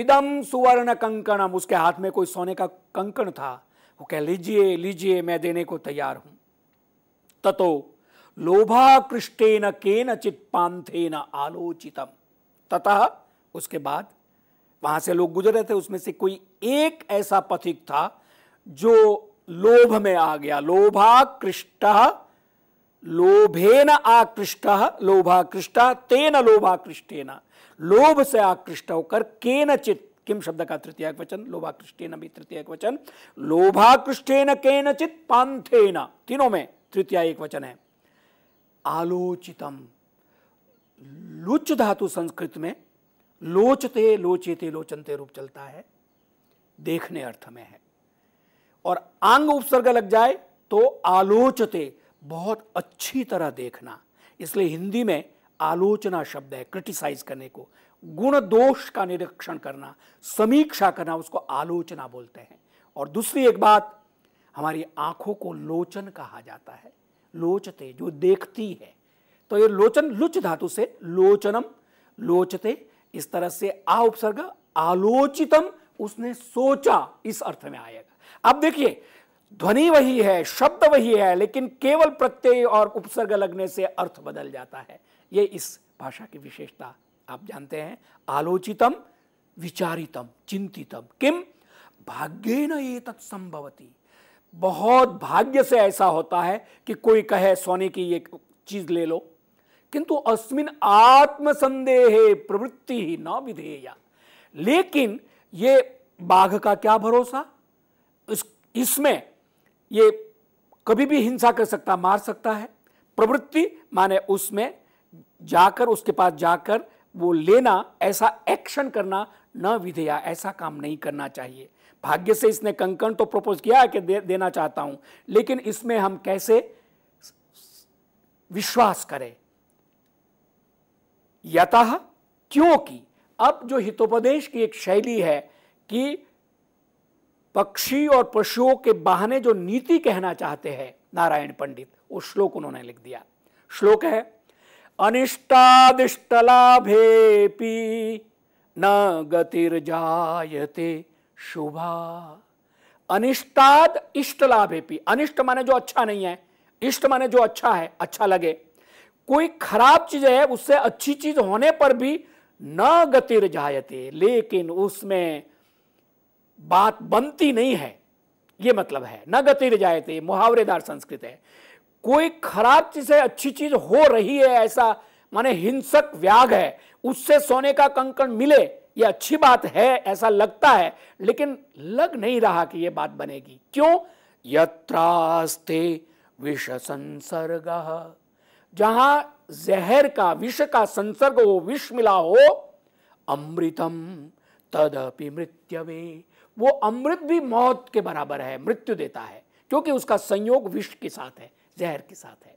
इदम सुवर्ण कंकणम उसके हाथ में कोई सोने का कंकण था वो कह लीजिए लीजिए मैं देने को तैयार हूं ततो लोभाकृष्टेन केन चित पांथे न आलोचितम तथा उसके बाद वहां से लोग गुजरे थे उसमें से कोई एक ऐसा पथिक था जो लोभ में आ गया लोभाकृष्ट न आकृष्ट लोभाकृष्ट तेन न लोभ से आकृष्ट होकर केनचित किम शब्द का तृतीय वचन लोभाकृष्टेन भी तृतीय वचन लोभाकृष्टेन केनचित पांथेन तीनों में तृतीय एक वचन है आलोचितम लुच धातु संस्कृत में लोचते लोचेते लोचनते रूप चलता है देखने अर्थ में है और आंग उपसर्ग लग जाए तो आलोचते बहुत अच्छी तरह देखना इसलिए हिंदी में आलोचना शब्द है क्रिटिसाइज करने को गुण दोष का निरीक्षण करना समीक्षा करना उसको आलोचना बोलते हैं और दूसरी एक बात हमारी आंखों को लोचन कहा जाता है लोचते जो देखती है तो ये लोचन लुच धातु से लोचनम लोचते इस तरह से आ उपसर्ग आलोचितम उसने सोचा इस अर्थ में आएगा अब देखिए ध्वनि वही है शब्द वही है लेकिन केवल प्रत्यय और उपसर्ग लगने से अर्थ बदल जाता है ये इस भाषा की विशेषता आप जानते हैं आलोचितम विचारितम चिंतितम किम भाग्य न ये तत्संभवती बहुत भाग्य से ऐसा होता है कि कोई कहे सोने की ये चीज ले लो किंतु अस्मिन आत्मसंदेह प्रवृत्ति ही न विधेया लेकिन ये बाघ का क्या भरोसा इस इसमें ये कभी भी हिंसा कर सकता मार सकता है प्रवृत्ति माने उसमें जाकर उसके पास जाकर वो लेना ऐसा एक्शन करना न विधेया ऐसा काम नहीं करना चाहिए भाग्य से इसने कंकण तो प्रपोज किया कि दे, देना चाहता हूं लेकिन इसमें हम कैसे विश्वास करें यतः क्योंकि अब जो हितोपदेश की एक शैली है कि पक्षी और पशुओं के बहाने जो नीति कहना चाहते हैं नारायण पंडित वो श्लोक उन्होंने लिख दिया श्लोक है अनिष्टादिष्टलाभेपि न गतिर्जायते शुभा अनिष्टाद इष्ट अनिष्ट माने जो अच्छा नहीं है इष्ट माने जो अच्छा है अच्छा लगे कोई खराब चीज है उससे अच्छी चीज होने पर भी न गतिर जायते लेकिन उसमें बात बनती नहीं है ये मतलब है न गतिर जायते मुहावरेदार संस्कृत है कोई खराब चीज है अच्छी चीज हो रही है ऐसा माने हिंसक व्याग है उससे सोने का कंकण मिले ये अच्छी बात है ऐसा लगता है लेकिन लग नहीं रहा कि ये बात बनेगी क्यों यत्रास्ते विष संसर्ग जहां जहर का विष का संसर्ग हो विष मिला हो अमृतम तदपि मृत्यवे वो अमृत भी मौत के बराबर है मृत्यु देता है क्योंकि उसका संयोग विष के साथ है जहर के साथ है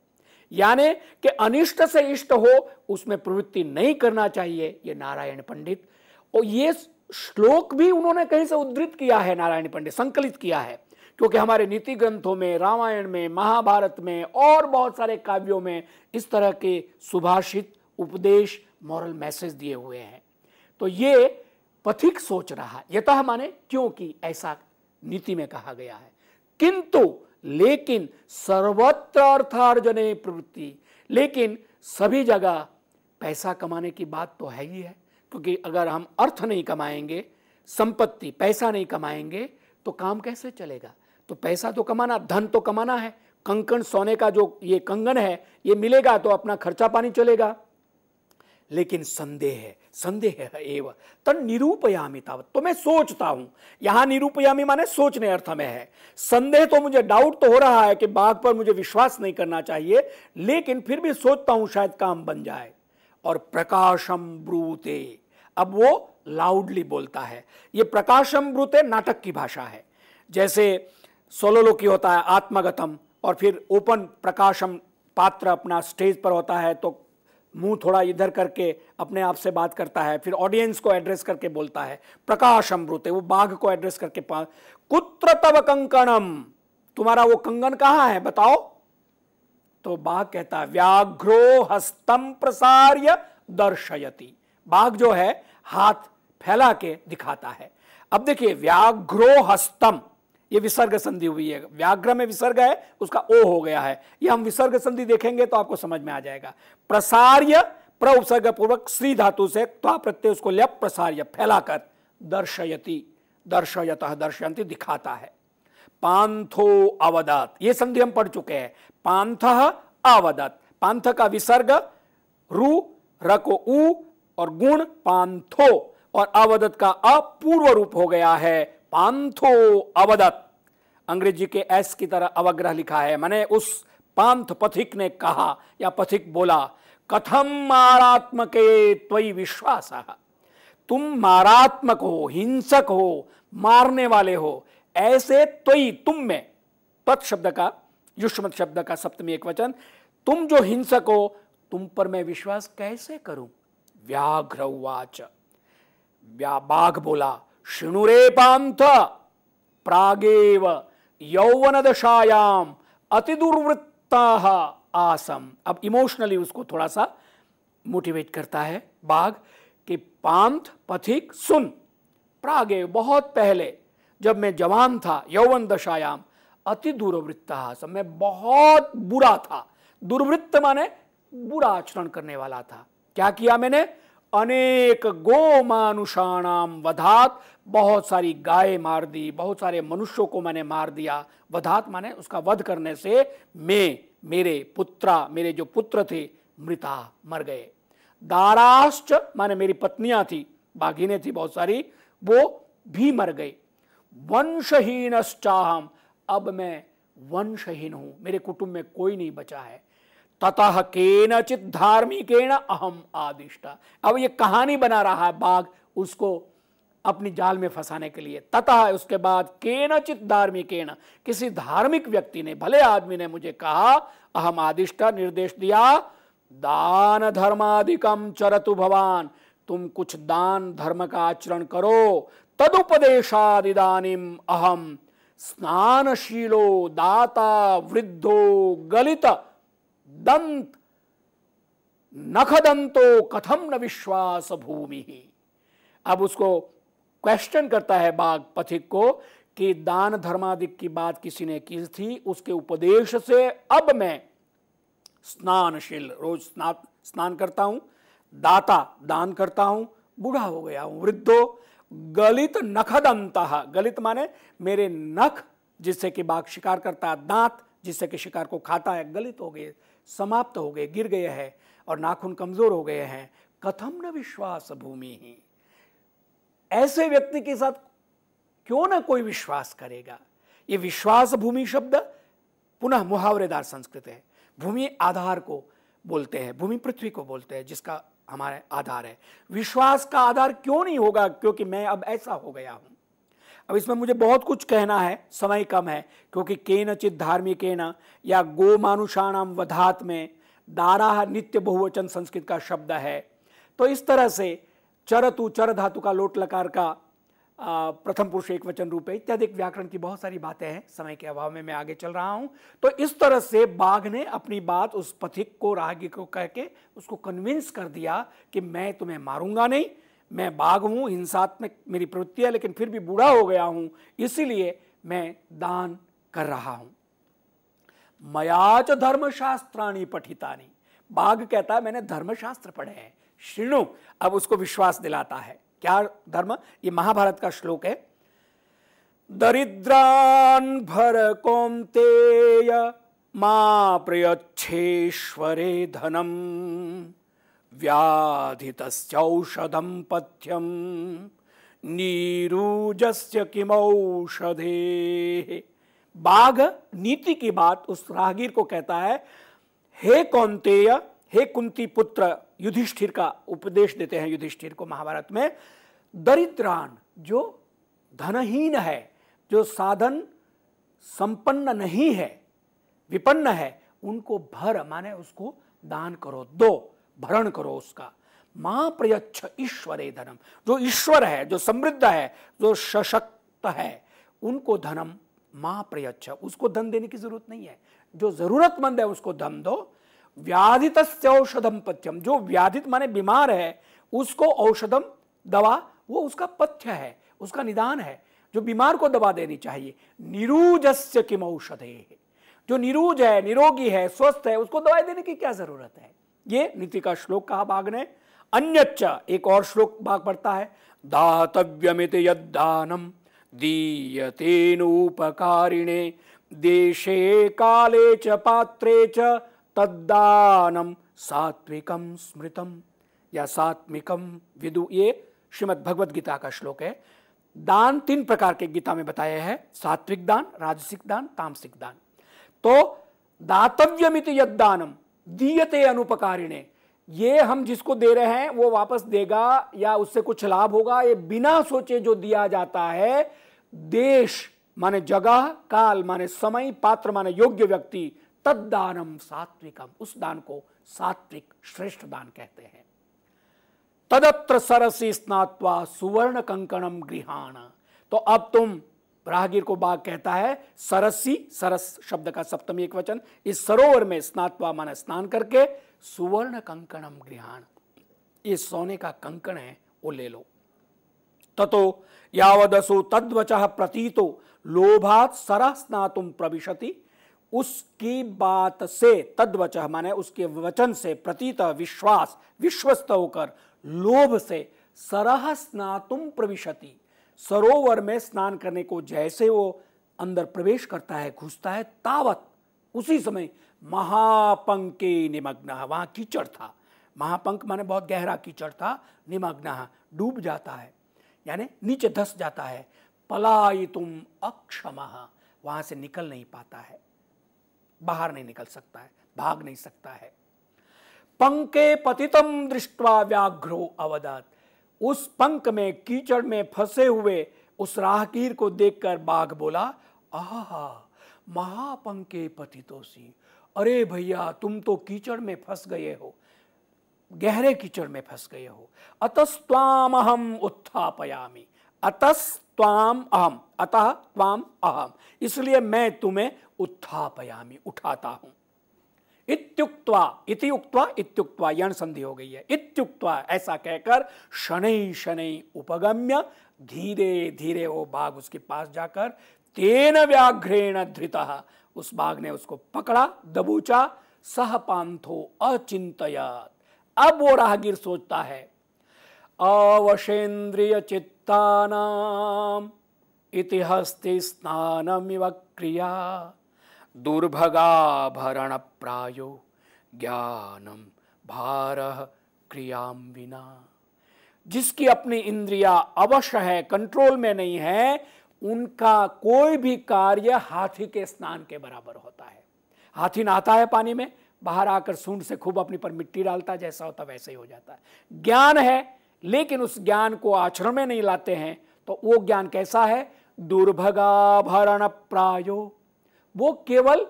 यानी कि अनिष्ट से इष्ट हो उसमें प्रवृत्ति नहीं करना चाहिए ये नारायण पंडित और ये श्लोक भी उन्होंने कहीं से उद्धृत किया है नारायण पंडित संकलित किया है क्योंकि हमारे नीति ग्रंथों में रामायण में महाभारत में और बहुत सारे काव्यों में इस तरह के सुभाषित उपदेश मॉरल मैसेज दिए हुए हैं तो ये पथिक सोच रहा यथा माने क्योंकि ऐसा नीति में कहा गया है किंतु लेकिन सर्वत्र अर्थार्जने प्रवृत्ति लेकिन सभी जगह पैसा कमाने की बात तो है ही है क्योंकि अगर हम अर्थ नहीं कमाएंगे संपत्ति पैसा नहीं कमाएंगे तो काम कैसे चलेगा तो पैसा तो कमाना धन तो कमाना है कंकण सोने का जो ये कंगन है ये मिलेगा तो अपना खर्चा पानी चलेगा लेकिन संदेह है संदेह एव तन निरूपयामी तावत तो मैं सोचता हूं यहां निरूपयामी माने सोचने अर्थ में है संदेह तो मुझे डाउट तो हो रहा है कि बाघ पर मुझे विश्वास नहीं करना चाहिए लेकिन फिर भी सोचता हूं शायद काम बन जाए और प्रकाशम ब्रूते अब वो लाउडली बोलता है ये प्रकाशम ब्रूते नाटक की भाषा है जैसे सोलोलो की होता है आत्मगतम और फिर ओपन प्रकाशम पात्र अपना स्टेज पर होता है तो मुंह थोड़ा इधर करके अपने आप से बात करता है फिर ऑडियंस को एड्रेस करके बोलता है प्रकाश अमृत वो बाघ को एड्रेस करके पा कुत्र तब कंकणम तुम्हारा वो कंगन कहाँ है बताओ तो बाघ कहता है व्याघ्रो हस्तम प्रसार्य दर्शयती बाघ जो है हाथ फैला के दिखाता है अब देखिए व्याघ्रो हस्तम ये विसर्ग संधि हुई है व्याघ्र में विसर्ग है उसका ओ हो गया है ये हम विसर्ग संधि देखेंगे तो आपको समझ में आ जाएगा प्रसार्य प्र उपसर्ग पूर्वक श्री धातु से तो प्रत्यय उसको लिया प्रसार्य फैलाकर दर्शयति दर्शयत दर्शयती दिखाता है पांथो अवदत ये संधि हम पढ़ चुके हैं पांथ अवदत पांथ का विसर्ग रू रको ऊ और गुण पांथो और अवदत का अपूर्व रूप हो गया है पांथो अवदत अंग्रेजी के एस की तरह अवग्रह लिखा है मैंने उस पांथ पथिक ने कहा या पथिक बोला कथम मारात्म के त्वी विश्वास तुम मारात्मक हो हिंसक हो मारने वाले हो ऐसे त्वी तुम में शब्द का युष्मत शब्द का सप्तमी एक वचन तुम जो हिंसक हो तुम पर मैं विश्वास कैसे करूं व्याघ्र व्या बाघ बोला प्रागेव यौवन दशायाम अति दुर्वृत्ता आसम अब इमोशनली उसको थोड़ा सा मोटिवेट करता है बाघ कि पांथ पथिक सुन प्रागे बहुत पहले जब मैं जवान था यौवन दशायाम अति दुर्वृत्ता आसम मैं बहुत बुरा था दुर्वृत्त माने बुरा आचरण करने वाला था क्या किया मैंने अनेक गो मानुषाणाम वधात बहुत सारी गाय मार दी बहुत सारे मनुष्यों को मैंने मार दिया वधात माने उसका वध करने से मैं मेरे पुत्रा मेरे जो पुत्र थे मृता मर गए दाराश्च माने मेरी पत्नियां थी बाघिने थी बहुत सारी वो भी मर गई वंशहीनश्चाहम अब मैं वंशहीन हूं मेरे कुटुंब में कोई नहीं बचा है ततः केनचित धार्मिकेण अहम आदिष्टा अब ये कहानी बना रहा है बाघ उसको अपनी जाल में फंसाने के लिए ततः उसके बाद केनचित धार्मिकेण किसी धार्मिक व्यक्ति ने भले आदमी ने मुझे कहा अहम आदिष्टा निर्देश दिया दान धर्माधिकम चरतु भवान तुम कुछ दान धर्म का आचरण करो तदुपदेशादिदानिम अहम स्नानशीलो दाता वृद्धो गलित दंत नखदंतो कथम न विश्वास भूमि ही अब उसको क्वेश्चन करता है बाघ पथिक को कि दान धर्मादिक की बात किसी ने की थी उसके उपदेश से अब मैं स्नानशील रोज स्नान स्नान करता हूं दाता दान करता हूं बूढ़ा हो गया हूं वृद्धो गलित नखदंत गलित माने मेरे नख जिससे कि बाघ शिकार करता है दांत जिससे कि शिकार को खाता है गलित हो गए समाप्त हो गए गिर गए हैं और नाखून कमजोर हो गए हैं कथम न विश्वास भूमि ही ऐसे व्यक्ति के साथ क्यों ना कोई विश्वास करेगा ये विश्वास भूमि शब्द पुनः मुहावरेदार संस्कृत है भूमि आधार को बोलते हैं भूमि पृथ्वी को बोलते हैं जिसका हमारा आधार है विश्वास का आधार क्यों नहीं होगा क्योंकि मैं अब ऐसा हो गया हूं अब इसमें मुझे बहुत कुछ कहना है समय कम है क्योंकि केनचित धार्मिक या गोमानुषाणाम वधात में दारा नित्य बहुवचन संस्कृत का शब्द है तो इस तरह से चरतु चर धातु का लोट लकार का प्रथम पुरुष एक वचन रूप है इत्यादि व्याकरण की बहुत सारी बातें हैं समय के अभाव में मैं आगे चल रहा हूं तो इस तरह से बाघ ने अपनी बात उस पथिक को राहगी को कह के उसको कन्विंस कर दिया कि मैं तुम्हें मारूंगा नहीं मैं बाघ हूँ हिंसात्मक मेरी प्रवृत्ति है लेकिन फिर भी बूढ़ा हो गया हूँ इसीलिए मैं दान कर रहा हूँ मयाच धर्मशास्त्राणी पठितानी बाघ कहता है मैंने धर्मशास्त्र पढ़े हैं श्रीणु अब उसको विश्वास दिलाता है क्या धर्म ये महाभारत का श्लोक है दरिद्रान भर कौमतेय मा प्रयच्छेश्वरे धनम औषधम पथ्यम नीरूजस्य किमौषधे बाघ नीति की बात उस राहगीर को कहता है हे कौंतेय हे कुंती पुत्र युधिष्ठिर का उपदेश देते हैं युधिष्ठिर को महाभारत में दरिद्रान जो धनहीन है जो साधन संपन्न नहीं है विपन्न है उनको भर माने उसको दान करो दो भरण करो उसका माँ प्रयच्छ ईश्वरे धनम जो ईश्वर है जो समृद्ध है जो सशक्त है उनको धनम माँ प्रयच्छ उसको धन देने की जरूरत नहीं है जो जरूरतमंद है उसको धन दो व्याधित औषधम पथ्यम जो व्याधित माने बीमार है उसको औषधम दवा वो उसका पथ्य है उसका निदान है जो बीमार को दवा देनी चाहिए निरूजस्य किम औषधे जो निरूज है निरोगी है स्वस्थ है उसको दवाई देने की क्या जरूरत है ये नीति का श्लोक कहा बाघ ने अन्य एक और श्लोक बाघ पड़ता है दातव्यमित यदानम दीयतेनोपकारिणे देशे काले च पात्रे च तद्दानम सात्विकम स्मृतम या सात्विकम विदु ये श्रीमद भगवद गीता का श्लोक है दान तीन प्रकार के गीता में बताया है सात्विक दान राजसिक दान तामसिक दान तो दातव्यमित मित दानम दीयते अनुपकारिणे ये हम जिसको दे रहे हैं वो वापस देगा या उससे कुछ लाभ होगा ये बिना सोचे जो दिया जाता है देश माने जगह काल माने समय पात्र माने योग्य व्यक्ति तद दानम सात्विकम उस दान को सात्विक श्रेष्ठ दान कहते हैं तदत्र सरसी स्नात्वा सुवर्ण कंकणम गृहाण तो अब तुम राहगीर को बाघ कहता है सरसी सरस शब्द का सप्तमी एक वचन इस सरोवर में स्नातवा मन स्नान करके सुवर्ण कंकणम गृहाण ये सोने का कंकण है वो ले लो ततो यावदसो तद्वच प्रतीतो लोभात सरा तुम प्रविशति उसकी बात से तद्वच माने उसके वचन से प्रतीत विश्वास विश्वस्त होकर लोभ से सरह तुम प्रविशति सरोवर में स्नान करने को जैसे वो अंदर प्रवेश करता है घुसता है तावत उसी समय महापंके निमग्न वहां कीचड़ था महापंक माने बहुत गहरा कीचड़ था निमग्न डूब जाता है यानी नीचे धस जाता है पलाय तुम अक्षम वहां से निकल नहीं पाता है बाहर नहीं निकल सकता है भाग नहीं सकता है पंके पतितम दृष्टवा व्याघ्रो अवदत उस पंक में कीचड़ में फंसे हुए उस राहगीर को देखकर बाघ बोला आहा महापंके पतितोषी अरे भैया तुम तो कीचड़ में फंस गए हो गहरे कीचड़ में फंस गए हो अतस्वाम अहम उत्थापयामी अतस्वाम अहम अतः त्वाम अहम इसलिए मैं तुम्हें उत्थापयामी उठाता हूं इत्युक्त्वा इति उक्त्वा इत्युक्त्वा यण संधि हो गई है इत्युक्त्वा ऐसा कहकर शनै शनै उपगम्य धीरे धीरे वो बाघ उसके पास जाकर तेन व्याघ्रेण धृत उस बाघ ने उसको पकड़ा दबोचा सह पांथो अचिंतयत अब वो राहगीर सोचता है अवशेन्द्रिय चित्तानाम इतिहस्ति स्नानमिव क्रिया दुर्भगाभरण प्रायो ज्ञानम भार क्रियाम विना जिसकी अपनी इंद्रिया अवश्य है कंट्रोल में नहीं है उनका कोई भी कार्य हाथी के स्नान के बराबर होता है हाथी नहाता है पानी में बाहर आकर सूंड से खूब अपनी पर मिट्टी डालता है जैसा होता वैसे ही हो जाता है ज्ञान है लेकिन उस ज्ञान को आचरण में नहीं लाते हैं तो वो ज्ञान कैसा है दुर्भगाभरण प्रायो वो केवल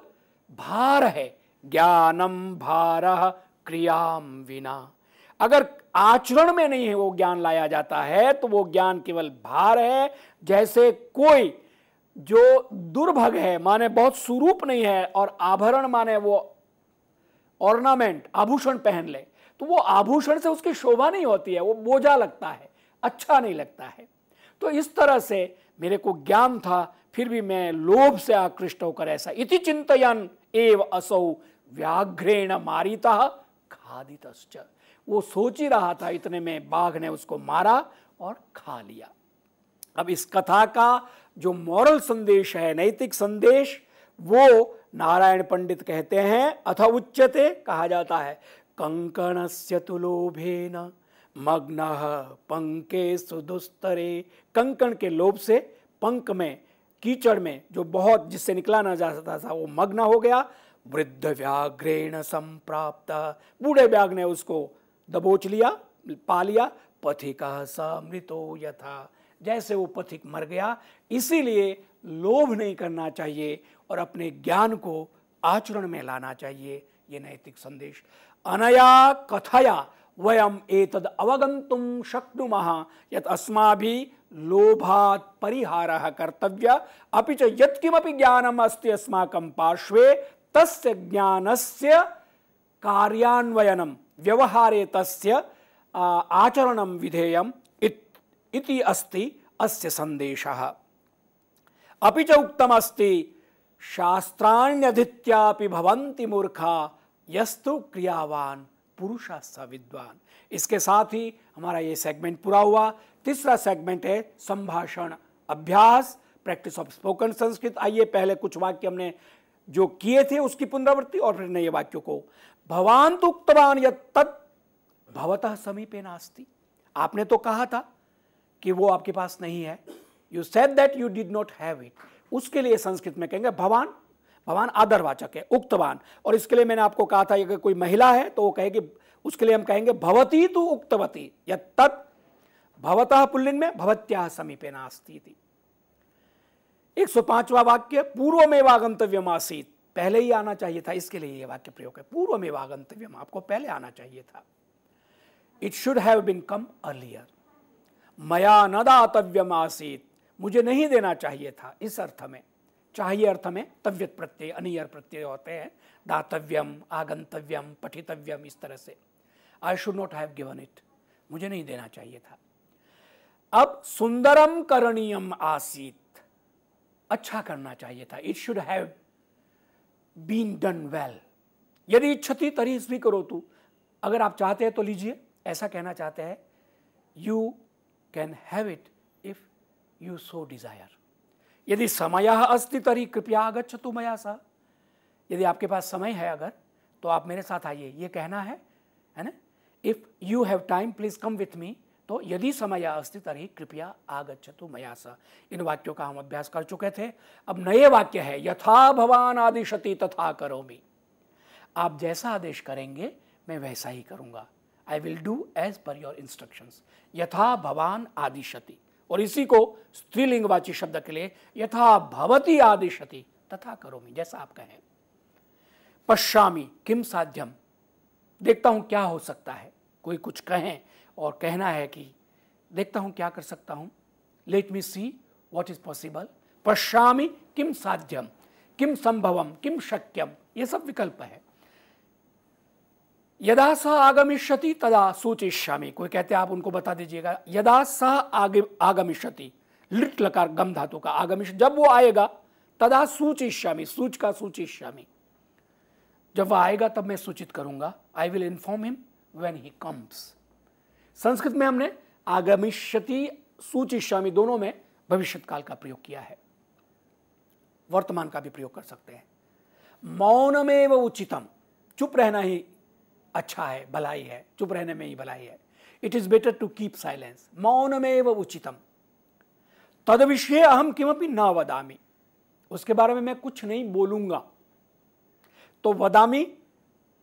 भार है ज्ञानम भार क्रियाम विना अगर आचरण में नहीं वो ज्ञान लाया जाता है तो वो ज्ञान केवल भार है जैसे कोई जो दुर्भग है माने बहुत स्वरूप नहीं है और आभरण माने वो ऑर्नामेंट आभूषण पहन ले तो वो आभूषण से उसकी शोभा नहीं होती है वो बोझा लगता है अच्छा नहीं लगता है तो इस तरह से मेरे को ज्ञान था फिर भी मैं लोभ से आकृष्ट होकर ऐसा इति चिंतन एव असौ व्याघ्रेण मारिता खादित वो सोच ही रहा था इतने में बाघ ने उसको मारा और खा लिया अब इस कथा का जो मॉरल संदेश है नैतिक संदेश वो नारायण पंडित कहते हैं अथ उच्चते कहा जाता है कंकण से तो लोभे न मग्न पंके सुदुस्तरे कंकण के लोभ से पंक में कीचड़ में जो बहुत जिससे निकला ना जा सकता था वो मग्न हो गया वृद्ध व्याघ्रेण संप्राप्त बूढ़े व्याघ ने उसको दबोच लिया पा लिया पथिक मृतो यथा जैसे वो पथिक मर गया इसीलिए लोभ नहीं करना चाहिए और अपने ज्ञान को आचरण में लाना चाहिए ये नैतिक संदेश अनया कथया वयम एतद अवगंतुम शक्नुमः यत अस्माभि लोभात् परिहारः कर्तव्य अभी च यत्किमपि ज्ञानम् अस्ति अस्माकं पार्श्वे तस्य ज्ञानस्य कार्यान्वयनं व्यवहारे तस्य आचरणं विधेयम् इति अस्ति अस्य सन्देशः अपि च उक्तमस्ति शास्त्राण्यधित्यापि भवन्ति मूर्खा यस्तु क्रियावान् पुरुषास्था विद्वान इसके साथ ही हमारा ये सेगमेंट पूरा हुआ तीसरा सेगमेंट है संभाषण अभ्यास प्रैक्टिस ऑफ स्पोकन संस्कृत आइए पहले कुछ वाक्य हमने जो किए थे उसकी पुनरावृत्ति और फिर नए वाक्यों को भवान तो उक्तवान तत् भवतः समीपे नास्ती आपने तो कहा था कि वो आपके पास नहीं है you said that you did not have it उसके लिए संस्कृत में कहेंगे भवान भवान आदरवाचक है उक्तवान और इसके लिए मैंने आपको कहा था अगर कोई महिला है तो वो कहेगी उसके लिए हम कहेंगे भवती तो उक्तवती या तत् भवतः पुल्लिंग में भवत्या समीपे नास्ती थी एक सौ पांचवा वाक्य पूर्व में वागंतव्य आसीत पहले ही आना चाहिए था इसके लिए ये वाक्य प्रयोग है पूर्व में वागंतव्य आपको पहले आना चाहिए था it should have been come earlier मया न दातव्यम आसीत मुझे नहीं देना चाहिए था इस अर्थ में चाहिए अर्थ में तव्यत प्रत्यय अनियर प्रत्यय होते हैं दातव्यम आगंतव्यम पठितव्यम इस तरह से I should not have given it मुझे नहीं देना चाहिए था अब सुंदरम करणीयम आसीत अच्छा करना चाहिए था it should have been done well यदि इच्छति तरी करो तू अगर आप चाहते हैं तो लीजिए ऐसा कहना चाहते हैं you can have it if you so desire यदि समय अस्ति तरी कृपया तू मया सह यदि आपके पास समय है अगर तो आप मेरे साथ आइए ये कहना है है ना if you have time please come with me तो यदि समय अस्ति तरी कृपया तू मया सह इन वाक्यों का हम अभ्यास कर चुके थे अब नए वाक्य है यथा भवान आदिशति तथा करो मी आप जैसा आदेश करेंगे मैं वैसा ही करूँगा I will do as per your instructions यथा भवान आदिशति और इसी को स्त्रीलिंगवाची शब्द के लिए यथा भवती आदिशति तथा करोमी जैसा आप कहें पश्यामी किम साध्यम देखता हूं क्या हो सकता है कोई कुछ कहें और कहना है कि देखता हूं क्या कर सकता हूं let me see what is possible पश्यामी किम साध्यम किम संभवम किम शक्यम ये सब विकल्प है यदा सह आगमिष्यति तदा सूचिष्यामी कोई कहते हैं आप उनको बता दीजिएगा यदा सह आगे आगमिष्यति लिट लकार गम धातु का आगमिष जब वो आएगा तदा सूचिष्यामी सूच का सूचिष्यामी जब वह आएगा तब मैं सूचित करूंगा I will inform him when he comes Sanskrit में हमने आगमिष्यति सूचिष्यामी दोनों में भविष्य काल का प्रयोग किया है वर्तमान का भी प्रयोग कर सकते हैं मौनमेव उचितम चुप रहना ही अच्छा है भलाई है चुप रहने में ही भलाई है it is better to keep silence मौन में व उचितम तद विषय अहम कि ना वदामी उसके बारे में मैं कुछ नहीं बोलूंगा तो वदामी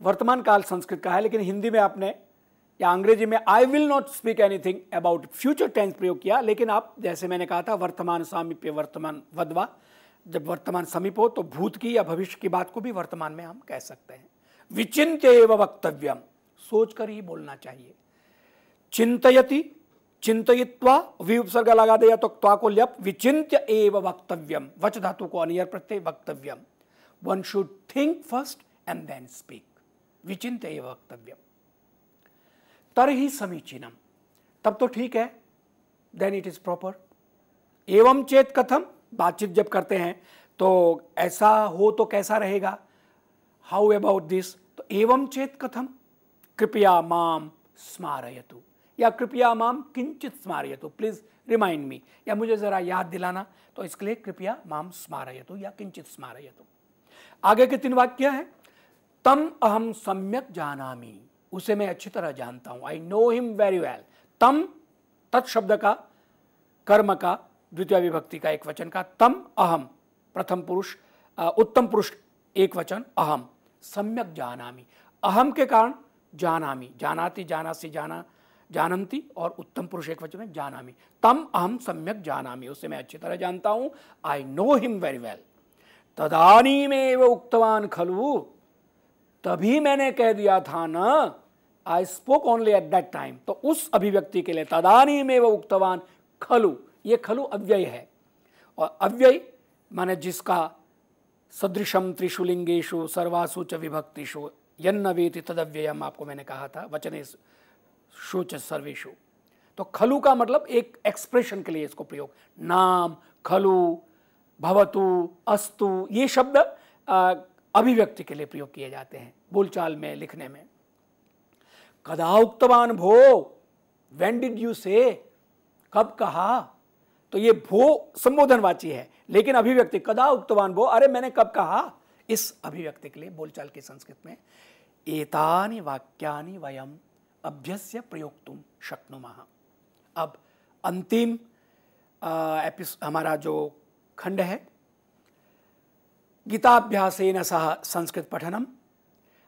वर्तमान काल संस्कृत का है लेकिन हिंदी में आपने या अंग्रेजी में I will not speak anything about future tense प्रयोग किया लेकिन आप जैसे मैंने कहा था वर्तमान सामीप्य वर्तमान वदवा जब वर्तमान समीप हो तो भूत की या भविष्य की बात को भी वर्तमान में हम कह सकते हैं विचिंत्य एवं वक्तव्यम सोचकर ही बोलना चाहिए चिंतयति चिंतित्वा विपसर्ग लगा दिया तो त्वा को ल्यप विचिंत्य एवं वक्तव्यम वच धातु को अनियर प्रत्यय वक्तव्यम one should think first and then speak विचिंत्य एवं वक्तव्यम तर ही समीचीनम तब तो ठीक है देन इट इज प्रॉपर एवं चेत कथम बातचीत जब करते हैं तो ऐसा हो तो कैसा रहेगा हाउ अबाउट दिस तो एवं चेत कथम कृपया माम स्मारयतु या कृपया माम किंचित स्मारयतु प्लीज़ रिमाइंड मी या मुझे ज़रा याद दिलाना तो इसके लिए कृपया माम स्मारयतु या किंचित स्मारयतु आगे के तीन वाक्य हैं तम अहम सम्यक जाना उसे मैं अच्छी तरह जानता हूँ I know him very well तम तत्शब्द का कर्म का द्वितीय विभक्ति का एक वचन का तम अहम प्रथम पुरुष उत्तम पुरुष एक वचन अहम सम्यक जानामी अहम के कारण जानामी जानाति जाना से जाना जानंती और उत्तम पुरुष एक वचन में जानामी तम अहम सम्यक जानामी उसे मैं अच्छी तरह जानता हूँ I know him very well तदानी में वो उक्तवान खलु तभी मैंने कह दिया था न I spoke only at that time तो उस अभिव्यक्ति के लिए तदानी में वो उक्तवान खलु ये खलु अव्यय है और अव्यय माने जिसका सदृशम त्रिशु लिंगेशु सर्वासु च विभक्तिषु यन्न वेति तदव्ययम आपको मैंने कहा था वचने शोच सर्वेशु तो खलु का मतलब एक एक्सप्रेशन के लिए इसको प्रयोग नाम खलु भवतु अस्तु ये शब्द अभिव्यक्ति के लिए प्रयोग किए जाते हैं बोलचाल में लिखने में कदा उक्तवान भो वेन डिड यू से कब कहा तो ये भो संबोधनवाची है लेकिन अभिव्यक्ति कदा उक्तवान वो अरे मैंने कब कहा इस अभिव्यक्ति के लिए बोलचाल के संस्कृत में एतानी वाक्यानी वयम अभ्यस्य प्रयोक्तुम शक्नुमः अब अंतिम हमारा जो खंड है गीताभ्यास सह संस्कृत पठनम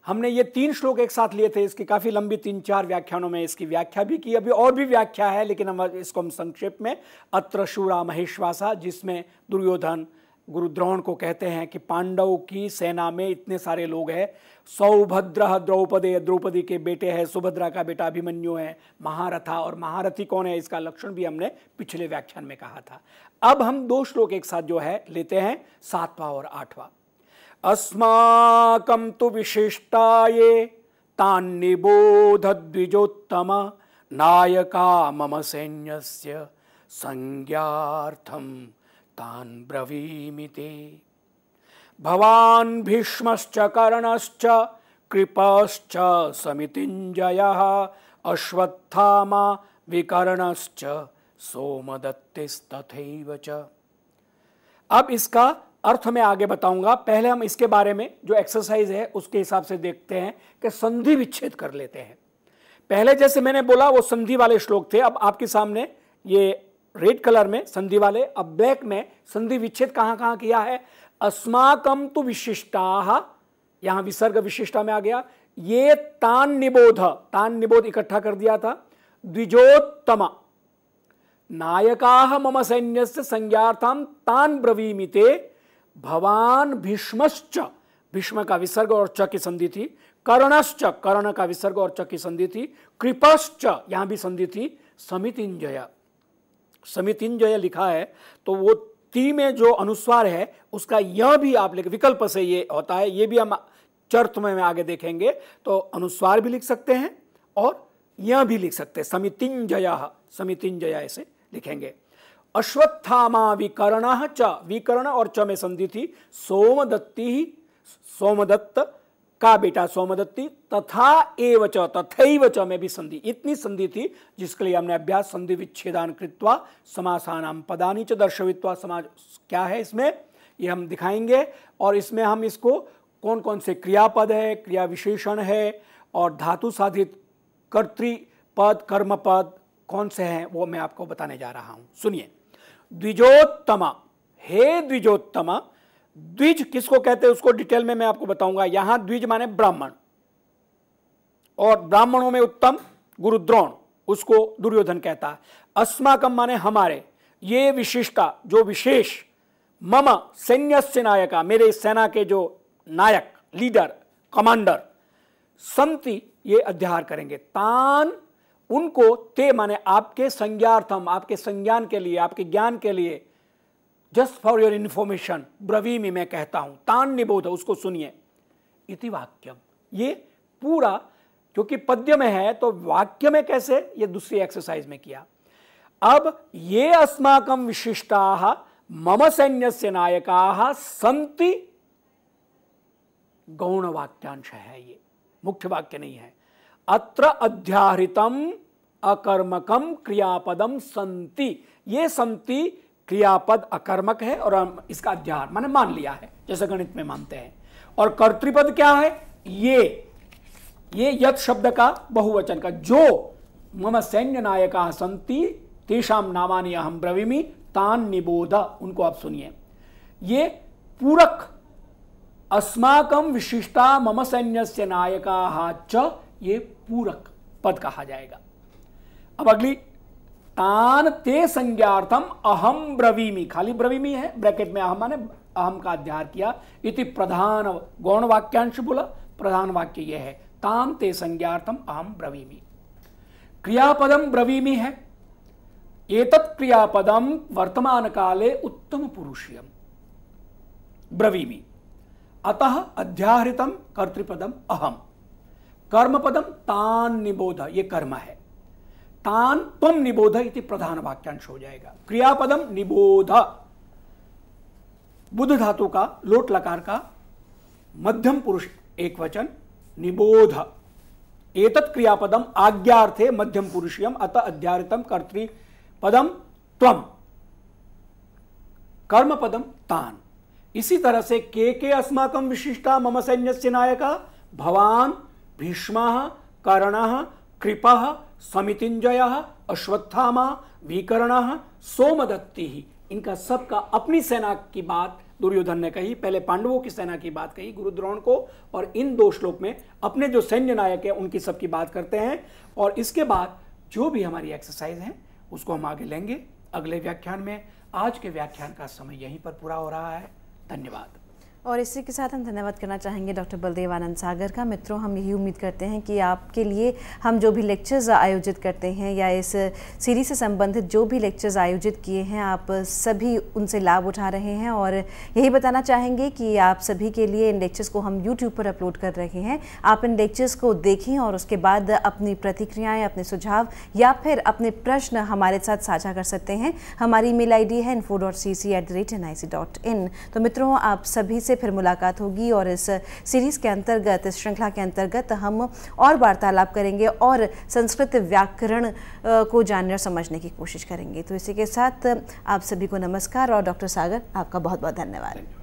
हमने ये तीन श्लोक एक साथ लिए थे इसकी काफ़ी लंबी तीन चार व्याख्यानों में इसकी व्याख्या भी की अभी और भी व्याख्या है लेकिन हम इसको हम संक्षेप में अत्र शूरा महेश्वासा जिसमें दुर्योधन गुरुद्रोण को कहते हैं कि पांडव की सेना में इतने सारे लोग हैं सौभद्र द्रौपदे द्रौपदी के बेटे हैं सुभद्रा का बेटा अभिमन्यु है महारथा और महारथी कौन है इसका लक्षण भी हमने पिछले व्याख्यान में कहा था अब हम दो श्लोक एक साथ जो है लेते हैं सातवां और आठवां अस्माकं तु विशिष्टाये तान्निबोधद्विजोत्तम नायका मम सैन्यस्य संज्ञार्थं तान् ब्रवीमि ते भवान् भीष्मश्च कर्णश्च कृपश्च समितिञ्जयः अश्वत्थामा विकर्णश्च सोमदत्तिस्तथैव च अब इसका अर्थ में आगे बताऊंगा पहले हम इसके बारे में जो एक्सरसाइज है उसके हिसाब से देखते हैं कि संधि विच्छेद कर लेते हैं पहले जैसे मैंने बोला वो संधि वाले श्लोक थे अब आपके सामने ये रेड कलर में संधि वाले अब ब्लैक में संधि विच्छेद कहाँ कहाँ किया है अस्माकम तो विशिष्टा यहाँ विसर्ग विशिष्टा में आ गया ये तान निबोध तान निबोध इकट्ठा कर दिया था द्विजोत्तम नायका मम सैन्य संज्ञार्थम तान ब्रवीमिते भवान भीष्मश्च भीष्म का विसर्ग और च की संधि थी कर्णश्च कर्ण का विसर्ग और च की संधि थी कृपश्च यहां भी संधि थी समितिंजय समितिंजय लिखा है तो वो ती में जो अनुस्वार है उसका यह भी आप लिख विकल्प से ये होता है ये भी हम चर्थ में आगे देखेंगे तो अनुस्वार भी लिख सकते हैं और यह भी लिख सकते हैं समितिंजय समितिंजय ऐसे लिखेंगे अश्वत्थामा विकर्ण च विकर्ण और च में संधि थी सोमदत्ती ही सोमदत्त का बेटा सोमदत्ती तथा एव च तथैव च में भी संधि इतनी संधि थी जिसके लिए हमने अभ्यास संधि विच्छेदान कृत्वा समासान पदानी च दर्शवित्वा समाज क्या है इसमें ये हम दिखाएंगे और इसमें हम इसको कौन कौन से क्रियापद है क्रिया विशेषण है और धातु साधित कर्म कर्मपद कौन से हैं वो मैं आपको बताने जा रहा हूँ सुनिए द्विजोत्तमा हे द्विजोत्तमा द्विज किसको कहते हैं उसको डिटेल में मैं आपको बताऊंगा यहां द्विज माने ब्राह्मण और ब्राह्मणों में उत्तम गुरुद्रोण उसको दुर्योधन कहता है अस्माकम माने हमारे ये विशिष्टा जो विशेष मम सैन्य नायका मेरे सेना के जो नायक लीडर कमांडर संति ये अध्यार करेंगे तान उनको ते माने आपके संज्ञार्थम आपके संज्ञान के लिए आपके ज्ञान के लिए जस्ट फॉर योर इन्फॉर्मेशन ब्रवी में मैं कहता हूं तान निबोध उसको सुनिए इति वाक्यम ये पूरा क्योंकि पद्य में है तो वाक्य में कैसे ये दूसरी एक्सरसाइज में किया अब ये अस्माकम विशिष्टा मम सैन्य से नायका संति गौण वाक्यांश है ये मुख्य वाक्य नहीं है अत्र अध्याहृतम अकर्मकम क्रियापदम संति ये संति क्रियापद अकर्मक है और इसका अध्यार मैंने मान लिया है जैसे गणित में मानते हैं और कर्तृपद क्या है ये ये यत शब्द का बहुवचन का जो मम सैन्य नायक संति तेषाम नामानी अहम ब्रवीमी तान निबोध उनको आप सुनिए ये पूरक अस्माकम विशिष्टा मम सैन्य नायका च ये पूरक पद कहा जाएगा अब अगली तान ते संज्ञार्थम अहम ब्रवीमी खाली ब्रवीमी है ब्रैकेट में अहम माने अहम का अध्यार किया इति प्रधान गौण वाक्यांश बोला प्रधान वाक्य यह है तान ते संज्ञार्थम अहम ब्रवीमी क्रियापदम ब्रवीमी है एतत् क्रियापदम वर्तमान काले उत्तम पुरुषियम ब्रवीमी अतः अध्याहृतम कर्तृपदम अहम कर्म पदम तान निबोध ये कर्म है तान तुम निबोध इति प्रधान वाक्यांश हो जाएगा क्रियापदम निबोध बुद्ध धातु का लोट लकार का मध्यम पुरुष एक वचन निबोध एतत् क्रियापदम आज्ञार्थे मध्यम पुरुषियम अत अध्यारितम कर्तृ पदम त्वम कर्म पदम तान इसी तरह से के के अस्माकम विशिष्टा मम सैन्य नायका भवान भीष्म कर्ण कृप समितिंजय अश्वत्थामा विकर्ण सोमदत्ति इनका सबका अपनी सेना की बात दुर्योधन ने कही पहले पांडवों की सेना की बात कही गुरुद्रोण को और इन दो श्लोक में अपने जो सैन्य नायक है उनकी सबकी बात करते हैं और इसके बाद जो भी हमारी एक्सरसाइज है उसको हम आगे लेंगे अगले व्याख्यान में आज के व्याख्यान का समय यहीं पर पूरा हो रहा है धन्यवाद और इसी के साथ हम धन्यवाद करना चाहेंगे डॉक्टर बलदेव आनंद सागर का मित्रों हम यही उम्मीद करते हैं कि आपके लिए हम जो भी लेक्चर्स आयोजित करते हैं या इस सीरीज से संबंधित जो भी लेक्चर्स आयोजित किए हैं आप सभी उनसे लाभ उठा रहे हैं और यही बताना चाहेंगे कि आप सभी के लिए इन लेक्चर्स को हम यूट्यूब पर अपलोड कर रहे हैं आप इन लेक्चर्स को देखें और उसके बाद अपनी प्रतिक्रियाएँ अपने सुझाव या फिर अपने प्रश्न हमारे साथ साझा कर सकते हैं हमारी मेल आई है इन्फो तो मित्रों आप सभी से फिर मुलाकात होगी और इस सीरीज़ के अंतर्गत इस श्रृंखला के अंतर्गत हम और वार्तालाप करेंगे और संस्कृत व्याकरण को जानने और समझने की कोशिश करेंगे तो इसी के साथ आप सभी को नमस्कार और डॉक्टर सागर आपका बहुत बहुत धन्यवाद